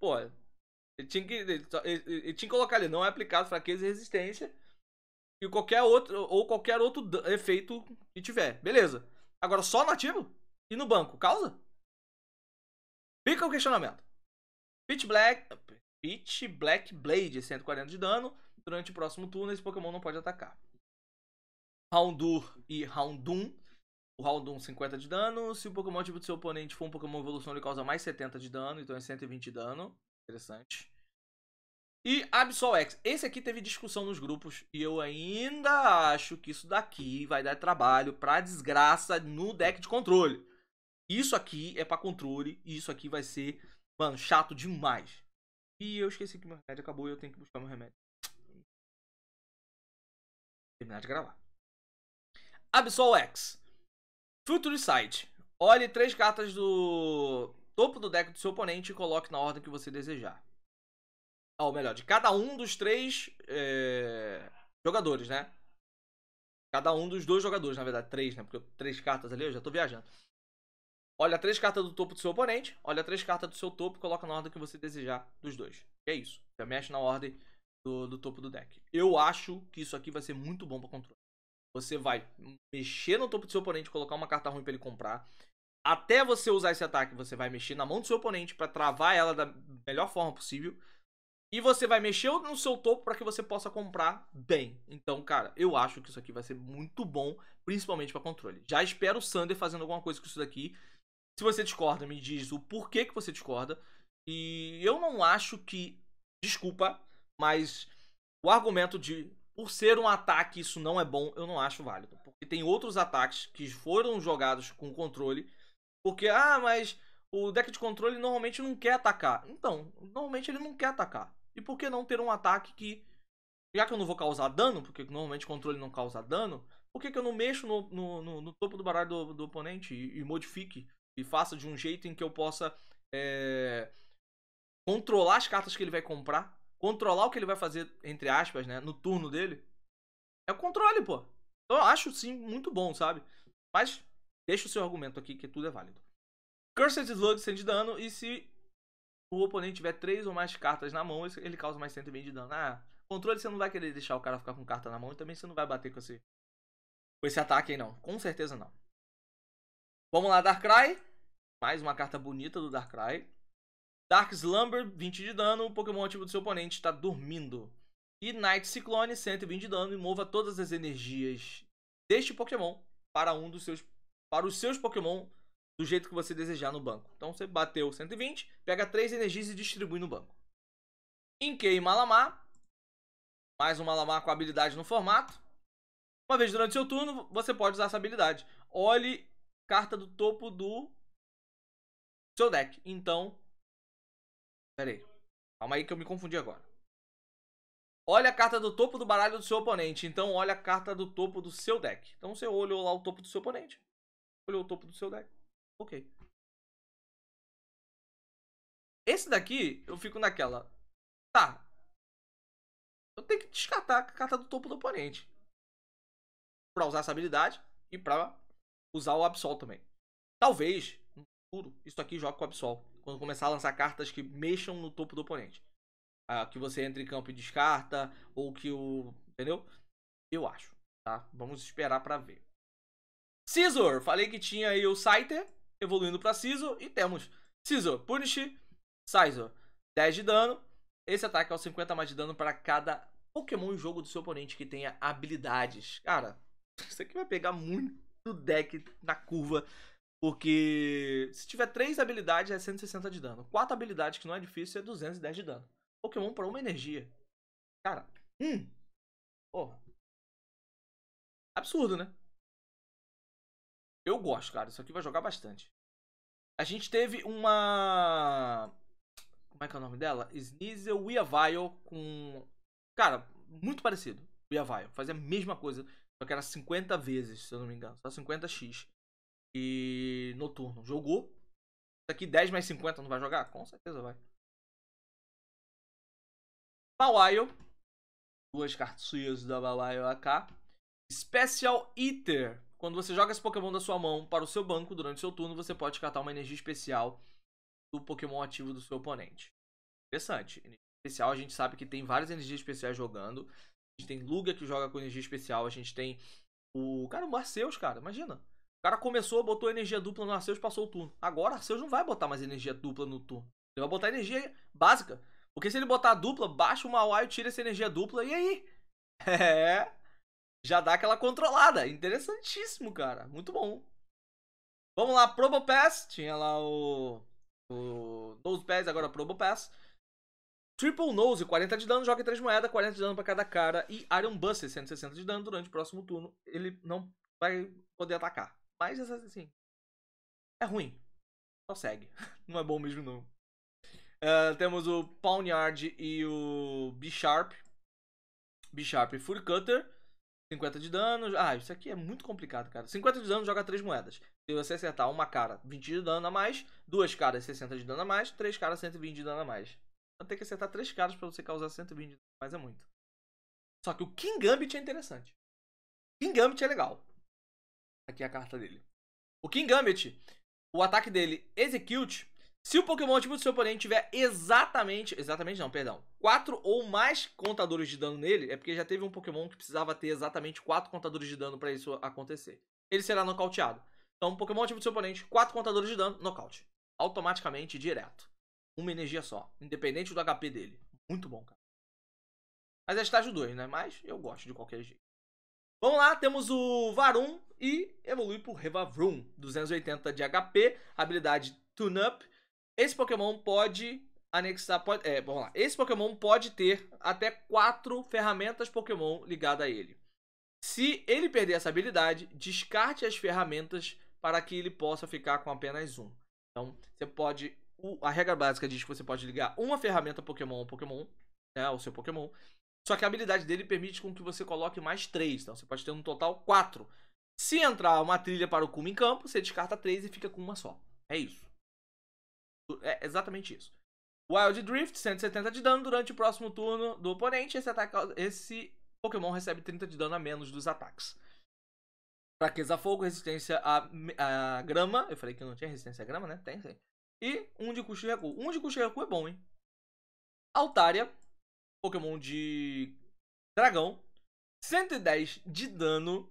pô, ele tinha que, ele, ele, ele tinha que colocar ali, não é aplicado fraqueza e resistência. E qualquer outro, ou qualquer outro efeito que tiver. Beleza. Agora, só no ativo e no banco, causa? Fica o questionamento. Pitch Black, Pitch Black Blade, 140 de dano. Durante o próximo turno, esse Pokémon não pode atacar. Houndour e Houndoom o round 1, 50 de dano. Se o Pokémon tipo do seu oponente for um Pokémon evolução, ele causa mais 70 de dano, então é 120 de dano. Interessante. E Absol X. Esse aqui teve discussão nos grupos e eu ainda acho que isso daqui vai dar trabalho pra desgraça no deck de controle. Isso aqui é pra controle e isso aqui vai ser, mano, chato demais. E eu esqueci que meu remédio acabou e eu tenho que buscar meu remédio. Terminar de gravar. Absol X. Future Sight. Olhe três cartas do topo do deck do seu oponente e coloque na ordem que você desejar. Ah, ou melhor, de cada um dos três é... jogadores, né? Cada um dos dois jogadores, na verdade, três, né? Porque três cartas ali, eu já tô viajando. Olha três cartas do topo do seu oponente, olha três cartas do seu topo e coloca na ordem que você desejar dos dois. E é isso. Já mexe na ordem do, do topo do deck. Eu acho que isso aqui vai ser muito bom para controle. Você vai mexer no topo do seu oponente, colocar uma carta ruim para ele comprar. Até você usar esse ataque, você vai mexer na mão do seu oponente para travar ela da melhor forma possível. E você vai mexer no seu topo para que você possa comprar bem. Então, cara, eu acho que isso aqui vai ser muito bom, principalmente para controle. Já espero o Sander fazendo alguma coisa com isso daqui. Se você discorda, me diz o porquê que você discorda. E eu não acho que. Desculpa, mas o argumento de por ser um ataque, isso não é bom, eu não acho válido. Porque tem outros ataques que foram jogados com controle. Porque, ah, mas o deck de controle normalmente não quer atacar. Então, normalmente ele não quer atacar. E por que não ter um ataque que. Já que eu não vou causar dano, porque normalmente controle não causa dano, por que, que eu não mexo no, no, no, no topo do baralho do, do oponente e, e, modifique? E faça de um jeito em que eu possa é, controlar as cartas que ele vai comprar? controlar o que ele vai fazer, entre aspas, né, no turno dele, é o controle, pô. Então eu acho sim muito bom, sabe? Mas deixa o seu argumento aqui que tudo é válido. Cursed Slug 100 de dano e se o oponente tiver três ou mais cartas na mão, ele causa mais 120 de dano. Ah, controle você não vai querer deixar o cara ficar com carta na mão e também você não vai bater com esse, com esse ataque aí não. Com certeza não. Vamos lá, Darkrai. Mais uma carta bonita do Darkrai. Dark Slumber, 20 de dano, o Pokémon ativo do seu oponente está dormindo. E Night Cyclone, 120 de dano, e mova todas as energias deste Pokémon para um dos seus para os seus Pokémon do jeito que você desejar no banco. Então você bateu 120, pega 3 energias e distribui no banco. Inkei Malamar, mais um Malamar com habilidade no formato. Uma vez durante seu turno, você pode usar essa habilidade. Olhe carta do topo do seu deck. Então, Pera aí. Calma aí que eu me confundi agora. Olha a carta do topo do baralho do seu oponente. Então, olha a carta do topo do seu deck. Então, você olhou lá o topo do seu oponente. Olhou o topo do seu deck. Ok. Esse daqui, eu fico naquela. Tá. Eu tenho que descartar a carta do topo do oponente. Pra usar essa habilidade e pra usar o Absol também. Talvez, no futuro, isso aqui jogue com o Absol quando começar a lançar cartas que mexam no topo do oponente. Ah, que você entre em campo e descarta, ou que o. Entendeu? Eu acho, tá? Vamos esperar para ver. Scizor, falei que tinha aí o Scyther, evoluindo para Scizor, e temos Scizor, Punish, Scizor, 10 de dano. Esse ataque é o 50 mais de dano para cada Pokémon em jogo do seu oponente que tenha habilidades. Cara, isso aqui vai pegar muito deck na curva porque se tiver três habilidades é 160 de dano. Quatro habilidades que não é difícil é 210 de dano. Pokémon para uma energia. Cara, hum. Porra. Absurdo, né? Eu gosto, cara. Isso aqui vai jogar bastante. A gente teve uma. Como é que é o nome dela? Sneasel Weavile com. Cara, muito parecido. Weavile. Fazia a mesma coisa. Só que era 50 vezes, se eu não me engano. Só 50x e noturno. Jogou. aqui 10 mais 50 não vai jogar? Com certeza vai. Bawaio. Duas cartas suíças da Bawaio AK. Special Eater. Quando você joga esse Pokémon da sua mão para o seu banco durante seu turno, você pode catar uma energia especial do Pokémon ativo do seu oponente. Interessante. Energia especial, a gente sabe que tem várias energias especiais jogando. A gente tem Luga que joga com energia especial, a gente tem o. Cara, o Marceus, cara, imagina cara começou, botou energia dupla no Arceus, passou o turno. Agora o Arceus não vai botar mais energia dupla no turno. Ele vai botar energia básica. Porque se ele botar dupla, baixa uma e tira essa energia dupla e aí? É. Já dá aquela controlada. Interessantíssimo, cara. Muito bom. Vamos lá, Probo Pass. Tinha lá o. O Nose Pass, agora Probo Pass. Triple Nose, 40 de dano, joga 3 moedas, 40 de dano para cada cara. E Iron Buster, 160 de dano durante o próximo turno. Ele não vai poder atacar. Mas, assim, é ruim. Só segue. Não é bom mesmo, não. Uh, temos o Pawnyard e o B-Sharp. B-Sharp e Full Cutter. 50 de dano. Ah, isso aqui é muito complicado, cara. 50 de dano joga 3 moedas. Se você acertar uma cara, 20 de dano a mais. Duas caras, 60 de dano a mais. Três caras, 120 de dano a mais. Então tem que acertar três caras para você causar 120 de dano a mais, é muito. Só que o King Gambit é interessante. King Gambit é legal. Aqui é a carta dele. O King Gambit, o ataque dele, Execute, se o Pokémon tipo do seu oponente tiver exatamente, exatamente não, perdão, quatro ou mais contadores de dano nele, é porque já teve um Pokémon que precisava ter exatamente quatro contadores de dano para isso acontecer. Ele será nocauteado. Então, Pokémon tipo do seu oponente, quatro contadores de dano, nocaute. Automaticamente, direto. Uma energia só, independente do HP dele. Muito bom, cara. Mas é estágio 2, né? Mas eu gosto de qualquer jeito. Vamos lá, temos o Varum, e evolui pro Revavroom, 280 de HP, habilidade Tune Up. Esse Pokémon pode anexar, pode, é, vamos lá. Esse Pokémon pode ter até 4 ferramentas Pokémon ligadas a ele. Se ele perder essa habilidade, descarte as ferramentas para que ele possa ficar com apenas um. Então, você pode a regra básica diz que você pode ligar uma ferramenta Pokémon ao Pokémon, né, ao seu Pokémon. Só que a habilidade dele permite com que você coloque mais três, então você pode ter um total quatro se entrar uma trilha para o Kuma em campo, você descarta três e fica com uma só. É isso. É exatamente isso. Wild Drift, 170 de dano durante o próximo turno do oponente. Esse, esse Pokémon recebe 30 de dano a menos dos ataques. Fraqueza fogo, resistência a, a, grama. Eu falei que não tinha resistência a grama, né? Tem, tem. E um de custo de recuo. Um de custo de recuo é bom, hein? Altaria, Pokémon de dragão. 110 de dano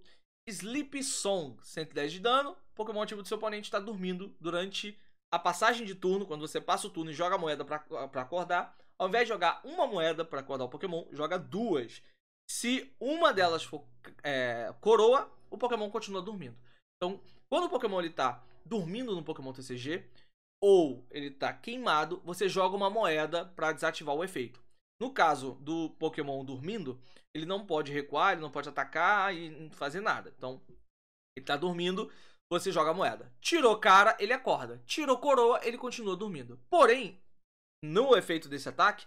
Sleep Song, 110 de dano. Pokémon tipo do seu oponente está dormindo durante a passagem de turno, quando você passa o turno e joga a moeda para acordar. Ao invés de jogar uma moeda para acordar o Pokémon, joga duas. Se uma delas for é, coroa, o Pokémon continua dormindo. Então, quando o Pokémon está dormindo no Pokémon TCG, ou ele está queimado, você joga uma moeda para desativar o efeito. No caso do Pokémon dormindo, ele não pode recuar, ele não pode atacar e fazer nada. Então, ele tá dormindo, você joga a moeda. Tirou cara, ele acorda. Tirou coroa, ele continua dormindo. Porém, no efeito desse ataque,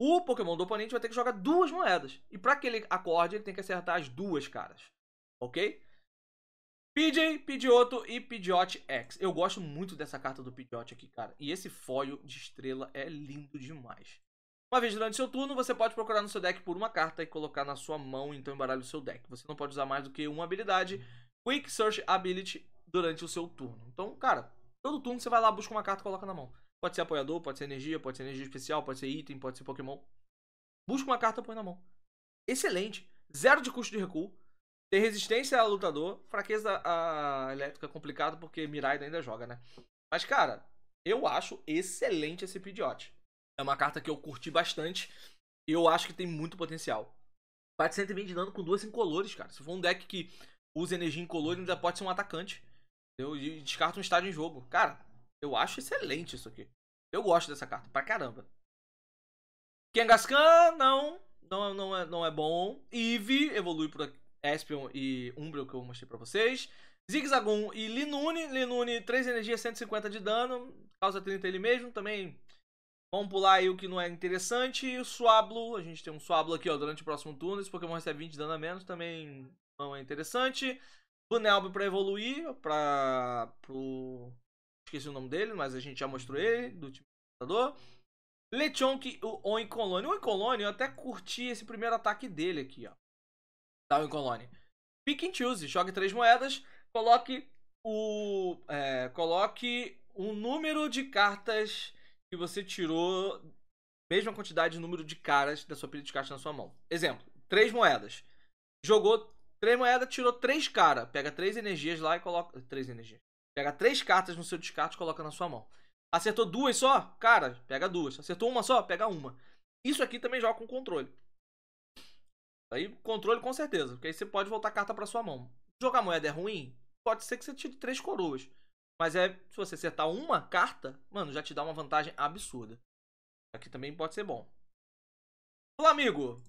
o Pokémon do oponente vai ter que jogar duas moedas. E para que ele acorde, ele tem que acertar as duas caras. Ok? PJ, Pidgeotto e Pidgeot X. Eu gosto muito dessa carta do Pidgeot aqui, cara. E esse foil de estrela é lindo demais. Uma vez durante seu turno, você pode procurar no seu deck por uma carta e colocar na sua mão, então embaralha o seu deck. Você não pode usar mais do que uma habilidade, Quick Search Ability, durante o seu turno. Então, cara, todo turno você vai lá, busca uma carta e coloca na mão. Pode ser apoiador, pode ser energia, pode ser energia especial, pode ser item, pode ser Pokémon. Busca uma carta e põe na mão. Excelente. Zero de custo de recuo. Tem resistência a lutador. Fraqueza a elétrica é complicado porque Mirai ainda joga, né? Mas, cara, eu acho excelente esse Pidgeot. É uma carta que eu curti bastante. Eu acho que tem muito potencial. Bate 120 de dano com duas incolores, cara. Se for um deck que usa energia incolor, ainda pode ser um atacante. Eu descarto um estádio em jogo. Cara, eu acho excelente isso aqui. Eu gosto dessa carta, pra caramba. Kangaskhan, não. Não, não, é, não é bom. Eve evolui pro Espion e Umbrio que eu mostrei pra vocês. Zigzagoon e Linune. Linune, 3 energias, 150 de dano. Causa 30 ele mesmo. Também Vamos pular aí o que não é interessante. E o Swablu, a gente tem um Swablu aqui, ó, durante o próximo turno. Esse Pokémon recebe 20 dano a menos, também não é interessante. Bunelb pra evoluir, pra... pro... Esqueci o nome dele, mas a gente já mostrou ele, do time do lutador. Lechonk, o Oincolone. O Oincolone, eu até curti esse primeiro ataque dele aqui, ó. Tá, Oincolone. Pick and choose, jogue três moedas, coloque o... É, coloque o número de cartas que você tirou a mesma quantidade de número de caras da sua pilha de cartas na sua mão. Exemplo, três moedas. Jogou três moedas, tirou três caras. Pega três energias lá e coloca. Três energias. Pega três cartas no seu descarte e coloca na sua mão. Acertou duas só? Cara, pega duas. Acertou uma só? Pega uma. Isso aqui também joga com controle. Aí, controle com certeza, porque aí você pode voltar a carta para sua mão. Jogar moeda é ruim? Pode ser que você tire três coroas. Mas é, se você acertar uma carta, mano, já te dá uma vantagem absurda. Aqui também pode ser bom. Flamigo.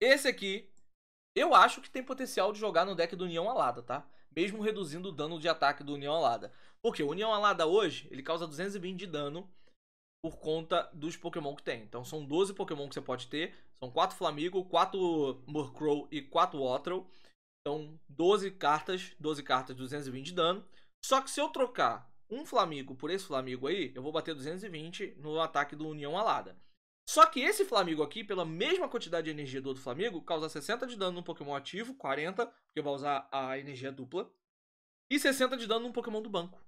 Esse aqui, eu acho que tem potencial de jogar no deck do União Alada, tá? Mesmo reduzindo o dano de ataque do União Alada. Porque o União Alada hoje, ele causa 220 de dano por conta dos Pokémon que tem. Então são 12 Pokémon que você pode ter. São 4 Flamigo, 4 Murkrow e 4 Otro. Então 12 cartas, 12 cartas, 220 de dano. Só que se eu trocar um flamigo por esse flamigo aí, eu vou bater 220 no ataque do União Alada. Só que esse flamigo aqui, pela mesma quantidade de energia do outro Flamengo, causa 60 de dano no Pokémon ativo, 40, porque eu vou usar a energia dupla, e 60 de dano no Pokémon do banco.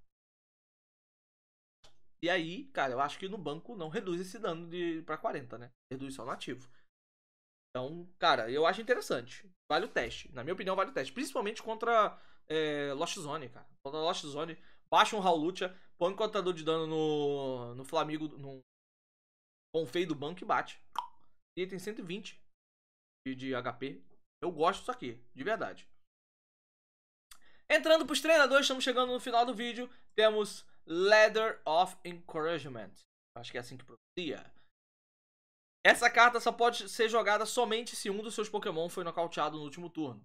E aí, cara, eu acho que no banco não reduz esse dano de para 40, né? Reduz só no ativo. Então, cara, eu acho interessante. Vale o teste. Na minha opinião, vale o teste. Principalmente contra é, Lost Zone, cara. Lost Zone, baixa um Raul Lucha, põe um contador de dano no, no Flamengo, no Confei do banco e bate. E ele tem 120 de, de HP. Eu gosto disso aqui, de verdade. Entrando pros treinadores, estamos chegando no final do vídeo. Temos Leather of Encouragement. Acho que é assim que pronuncia. Essa carta só pode ser jogada somente se um dos seus Pokémon foi nocauteado no último turno.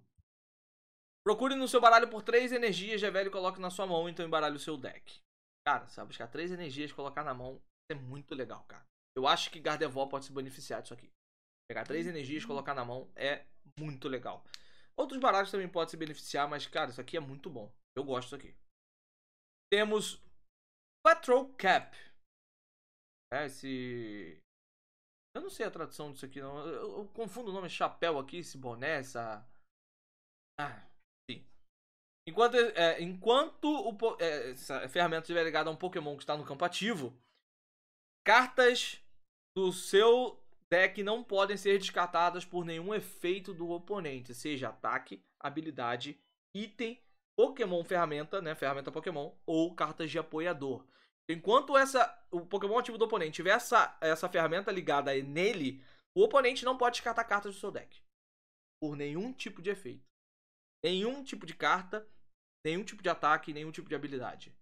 Procure no seu baralho por três energias, Gevel, e coloque na sua mão, então embaralhe o seu deck. Cara, você vai buscar três energias, colocar na mão, é muito legal, cara. Eu acho que Gardevoir pode se beneficiar disso aqui. Pegar três uhum. energias, colocar na mão, é muito legal. Outros baralhos também podem se beneficiar, mas, cara, isso aqui é muito bom. Eu gosto disso aqui. Temos Patrol Cap. É, esse... Eu não sei a tradução disso aqui, não. Eu, eu, eu confundo o nome chapéu aqui, esse boné, essa... Ah, Enquanto, é, enquanto o, é, essa ferramenta estiver ligada a um Pokémon que está no campo ativo, cartas do seu deck não podem ser descartadas por nenhum efeito do oponente, seja ataque, habilidade, item, Pokémon ferramenta, né, ferramenta Pokémon, ou cartas de apoiador. Enquanto essa, o Pokémon ativo do oponente tiver essa, essa ferramenta ligada nele, o oponente não pode descartar cartas do seu deck. Por nenhum tipo de efeito. Nenhum tipo de carta, Nenhum tipo de ataque, nenhum tipo de habilidade.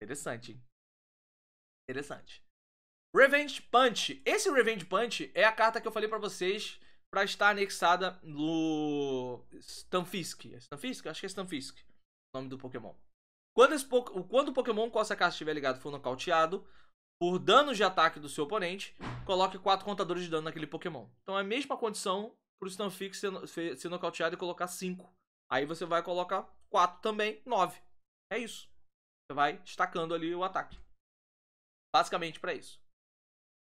Interessante, hein? Interessante. Revenge Punch. Esse Revenge Punch é a carta que eu falei para vocês para estar anexada no Stunfisk. É Stunfisk? Acho que é Stunfisk. O nome do Pokémon. Quando, esse po... Quando o Pokémon com essa carta estiver ligado for nocauteado, por danos de ataque do seu oponente, coloque 4 contadores de dano naquele Pokémon. Então é a mesma condição pro Stunfisk ser, ser nocauteado e colocar 5 Aí você vai colocar 4 também, 9. É isso. Você vai destacando ali o ataque. Basicamente para isso.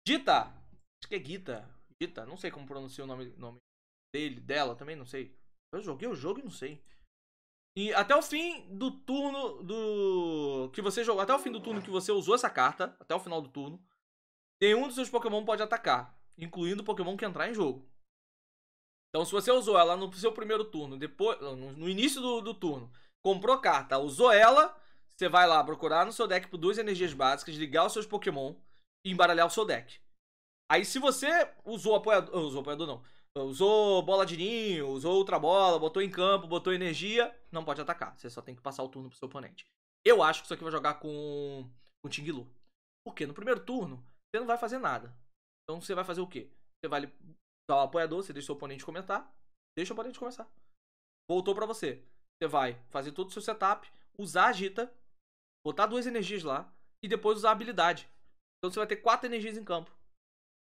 Gita. Acho que é Gita. Gita, não sei como pronuncia o nome, nome dele, dela, também não sei. Eu joguei o jogo e não sei. E até o fim do turno do. que você jogou. Até o fim do turno que você usou essa carta, até o final do turno, nenhum dos seus Pokémon pode atacar, incluindo o Pokémon que entrar em jogo. Então, se você usou ela no seu primeiro turno, depois no início do, do turno, comprou carta, usou ela, você vai lá procurar no seu deck por duas energias básicas, ligar os seus Pokémon e embaralhar o seu deck. Aí, se você usou apoiador, ah, usou apoiador não, ah, usou bola de ninho, usou outra bola, botou em campo, botou energia, não pode atacar. Você só tem que passar o turno pro seu oponente. Eu acho que isso aqui vai jogar com o Tinglu. Porque no primeiro turno, você não vai fazer nada. Então você vai fazer o quê? Você vai o tá apoiador, você deixa o oponente comentar, deixa o oponente conversar. Voltou para você. Você vai fazer todo o seu setup, usar a agita, botar duas energias lá e depois usar a habilidade. Então você vai ter quatro energias em campo.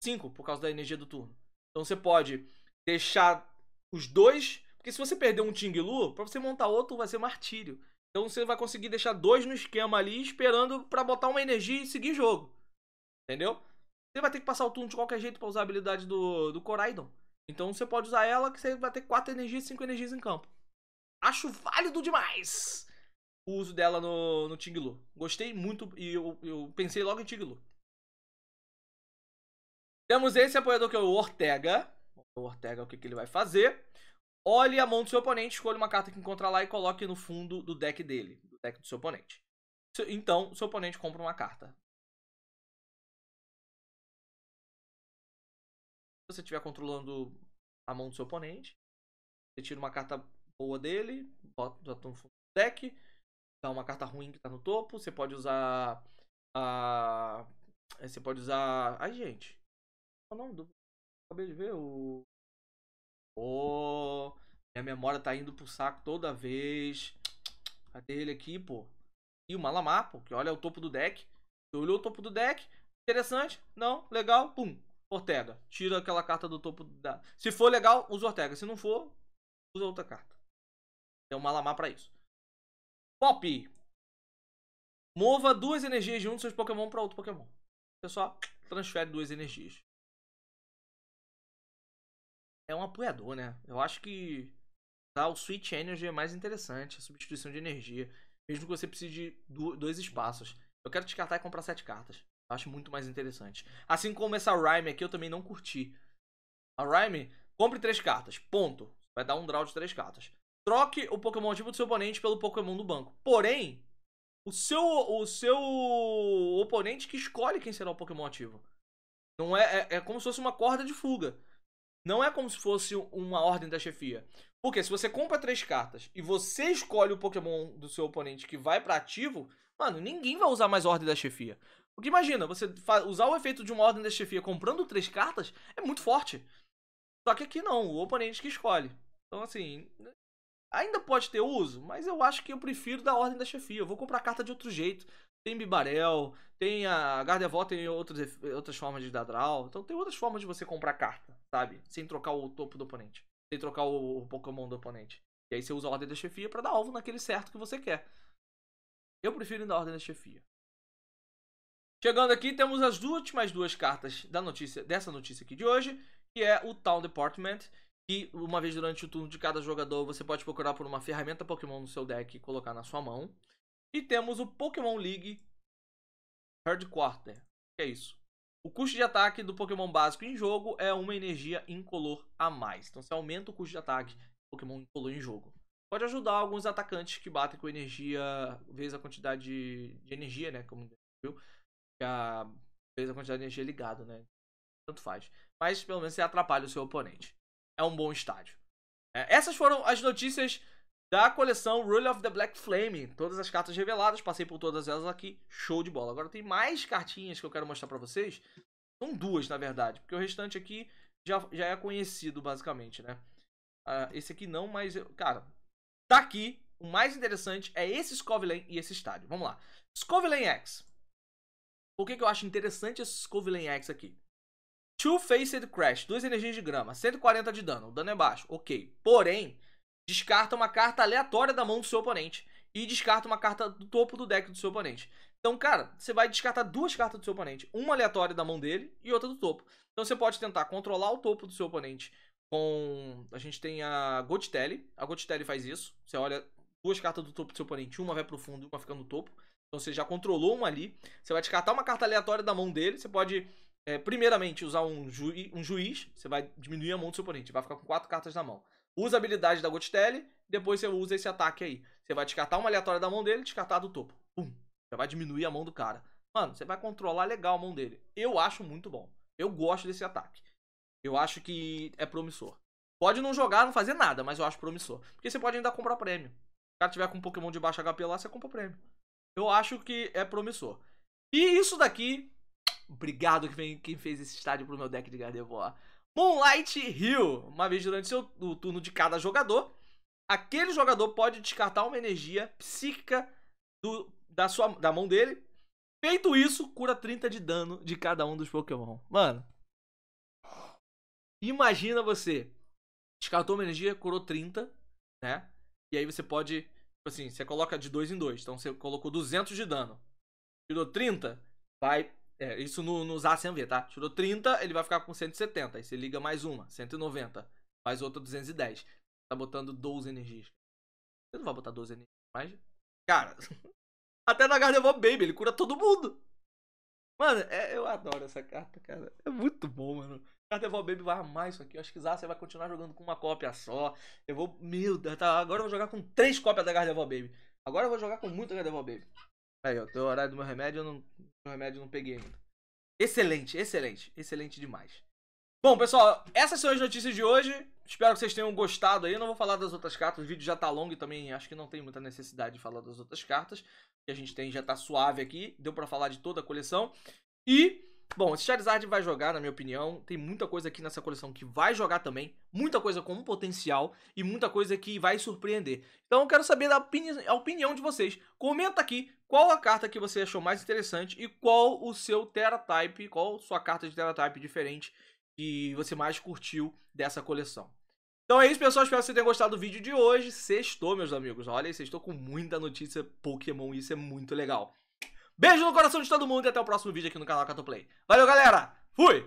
Cinco, por causa da energia do turno. Então você pode deixar os dois. Porque se você perder um Ting Lu, pra você montar outro vai ser martírio. Então você vai conseguir deixar dois no esquema ali, esperando para botar uma energia e seguir jogo. Entendeu? Você vai ter que passar o turno de qualquer jeito para usar a habilidade do, do Coraidon. Então você pode usar ela que você vai ter 4 energias e 5 energias em campo. Acho válido demais o uso dela no, no Tinglu. Gostei muito e eu, eu pensei logo em Tinglu. Temos esse apoiador que é o Ortega. O Ortega, o que, que ele vai fazer? Olhe a mão do seu oponente, escolha uma carta que encontrar lá e coloque no fundo do deck dele, do deck do seu oponente. Então, seu oponente compra uma carta. você estiver controlando a mão do seu oponente, você tira uma carta boa dele, bota no fundo do deck, dá uma carta ruim que tá no topo, você pode usar a... É, você pode usar... Ai, gente. O nome do... Acabei de ver o... Ô... Oh, minha memória tá indo pro saco toda vez. Cadê ele aqui, pô? E o Malamar, pô, que olha o topo do deck. Você olhou o topo do deck. Interessante? Não? Legal? Pum. Ortega. Tira aquela carta do topo da. Se for legal, usa Ortega. Se não for, usa outra carta. É uma Malamar para isso. Pop. Mova duas energias de um dos seus Pokémon para outro Pokémon. Você só transfere duas energias. É um apoiador, né? Eu acho que tá, o Switch Energy é mais interessante. A substituição de energia. Mesmo que você precise de dois espaços. Eu quero descartar e comprar sete cartas. Acho muito mais interessante. Assim como essa Rhyme aqui, eu também não curti. A Rhyme, compre três cartas, ponto. Vai dar um draw de três cartas. Troque o Pokémon ativo do seu oponente pelo Pokémon do banco. Porém, o seu, o seu oponente que escolhe quem será o Pokémon ativo. Não é, é, é como se fosse uma corda de fuga. Não é como se fosse uma ordem da chefia. Porque se você compra três cartas e você escolhe o Pokémon do seu oponente que vai para ativo, mano, ninguém vai usar mais ordem da chefia. Porque imagina, você usar o efeito de uma ordem da chefia comprando três cartas é muito forte. Só que aqui não, o oponente que escolhe. Então, assim, ainda pode ter uso, mas eu acho que eu prefiro da ordem da chefia. Eu vou comprar carta de outro jeito. Tem Bibarel, tem a Gardevoir, tem outros, outras formas de dar draw. Então tem outras formas de você comprar carta, sabe? Sem trocar o topo do oponente. Sem trocar o, o Pokémon do oponente. E aí você usa a ordem da chefia para dar alvo naquele certo que você quer. Eu prefiro ir na ordem da chefia. Chegando aqui, temos as últimas duas cartas da notícia, dessa notícia aqui de hoje, que é o Town Department. E uma vez durante o turno de cada jogador, você pode procurar por uma ferramenta Pokémon no seu deck e colocar na sua mão. E temos o Pokémon League Quarter, Que é isso. O custo de ataque do Pokémon básico em jogo é uma energia incolor a mais. Então você aumenta o custo de ataque do Pokémon incolor em jogo. Pode ajudar alguns atacantes que batem com energia, vez a quantidade de energia, né? Como viu, já fez a quantidade de energia é ligado, né? Tanto faz. Mas pelo menos você atrapalha o seu oponente. É um bom estádio. É, essas foram as notícias da coleção Rule of the Black Flame. Todas as cartas reveladas, passei por todas elas aqui. Show de bola. Agora tem mais cartinhas que eu quero mostrar para vocês. São duas, na verdade, porque o restante aqui já, já é conhecido, basicamente, né? Uh, esse aqui não, mas. Eu, cara, tá aqui. O mais interessante é esse Scovilan e esse estádio. Vamos lá. Scovilan X. Por que, que eu acho interessante esse Scovillain X aqui? Two-Faced Crash, duas energias de grama, 140 de dano, o dano é baixo, ok. Porém, descarta uma carta aleatória da mão do seu oponente e descarta uma carta do topo do deck do seu oponente. Então, cara, você vai descartar duas cartas do seu oponente, uma aleatória da mão dele e outra do topo. Então você pode tentar controlar o topo do seu oponente com... A gente tem a Gotelli, a Gotelli faz isso, você olha duas cartas do topo do seu oponente, uma vai pro fundo e uma fica no topo. Então você já controlou uma ali. Você vai descartar uma carta aleatória da mão dele. Você pode, é, primeiramente, usar um, juiz, um juiz. Você vai diminuir a mão do seu oponente. Vai ficar com quatro cartas na mão. Usa a habilidade da Gotitelli. Depois você usa esse ataque aí. Você vai descartar uma aleatória da mão dele descartar do topo. Pum. Você vai diminuir a mão do cara. Mano, você vai controlar legal a mão dele. Eu acho muito bom. Eu gosto desse ataque. Eu acho que é promissor. Pode não jogar, não fazer nada, mas eu acho promissor. Porque você pode ainda comprar prêmio. Se o cara tiver com um Pokémon de baixo HP lá, você compra prêmio. Eu acho que é promissor. E isso daqui. Obrigado quem fez esse estádio pro meu deck de Gardevoir. Moonlight Hill. Uma vez durante seu, o turno de cada jogador, aquele jogador pode descartar uma energia psíquica do, da, sua, da mão dele. Feito isso, cura 30 de dano de cada um dos Pokémon. Mano. Imagina você. Descartou uma energia, curou 30, né? E aí você pode Tipo assim, você coloca de 2 em 2. Então você colocou 200 de dano. Tirou 30, vai. É, isso no, sem ver, tá? Tirou 30, ele vai ficar com 170. Aí você liga mais uma, 190. Mais outra, 210. Tá botando 12 energias. Você não vai botar 12 energias, mas. Cara, até na garra levou Baby, ele cura todo mundo. Mano, é, eu adoro essa carta, cara. É muito bom, mano. Carnival Baby vai amar isso aqui. Eu acho que Zá, você vai continuar jogando com uma cópia só. Eu vou. Meu Deus, tá, agora eu vou jogar com três cópias da Gardevoir Baby. Agora eu vou jogar com muita Gardevoir Baby. Aí, ó, teu horário do meu remédio, eu não, meu remédio eu não peguei ainda. Excelente, excelente, excelente demais. Bom, pessoal, essas são as notícias de hoje. Espero que vocês tenham gostado aí. Eu não vou falar das outras cartas, o vídeo já tá longo e também acho que não tem muita necessidade de falar das outras cartas. Que a gente tem já tá suave aqui, deu para falar de toda a coleção. E Bom, esse Charizard vai jogar, na minha opinião. Tem muita coisa aqui nessa coleção que vai jogar também. Muita coisa com potencial e muita coisa que vai surpreender. Então eu quero saber da opini a opinião de vocês. Comenta aqui qual a carta que você achou mais interessante e qual o seu Teratype, qual sua carta de Teratype diferente que você mais curtiu dessa coleção. Então é isso, pessoal. Espero que vocês tenham gostado do vídeo de hoje. Sextou, meus amigos. Olha, sextou com muita notícia Pokémon e isso é muito legal. Beijo no coração de todo mundo e até o próximo vídeo aqui no canal Catoplay. Valeu, galera! Fui!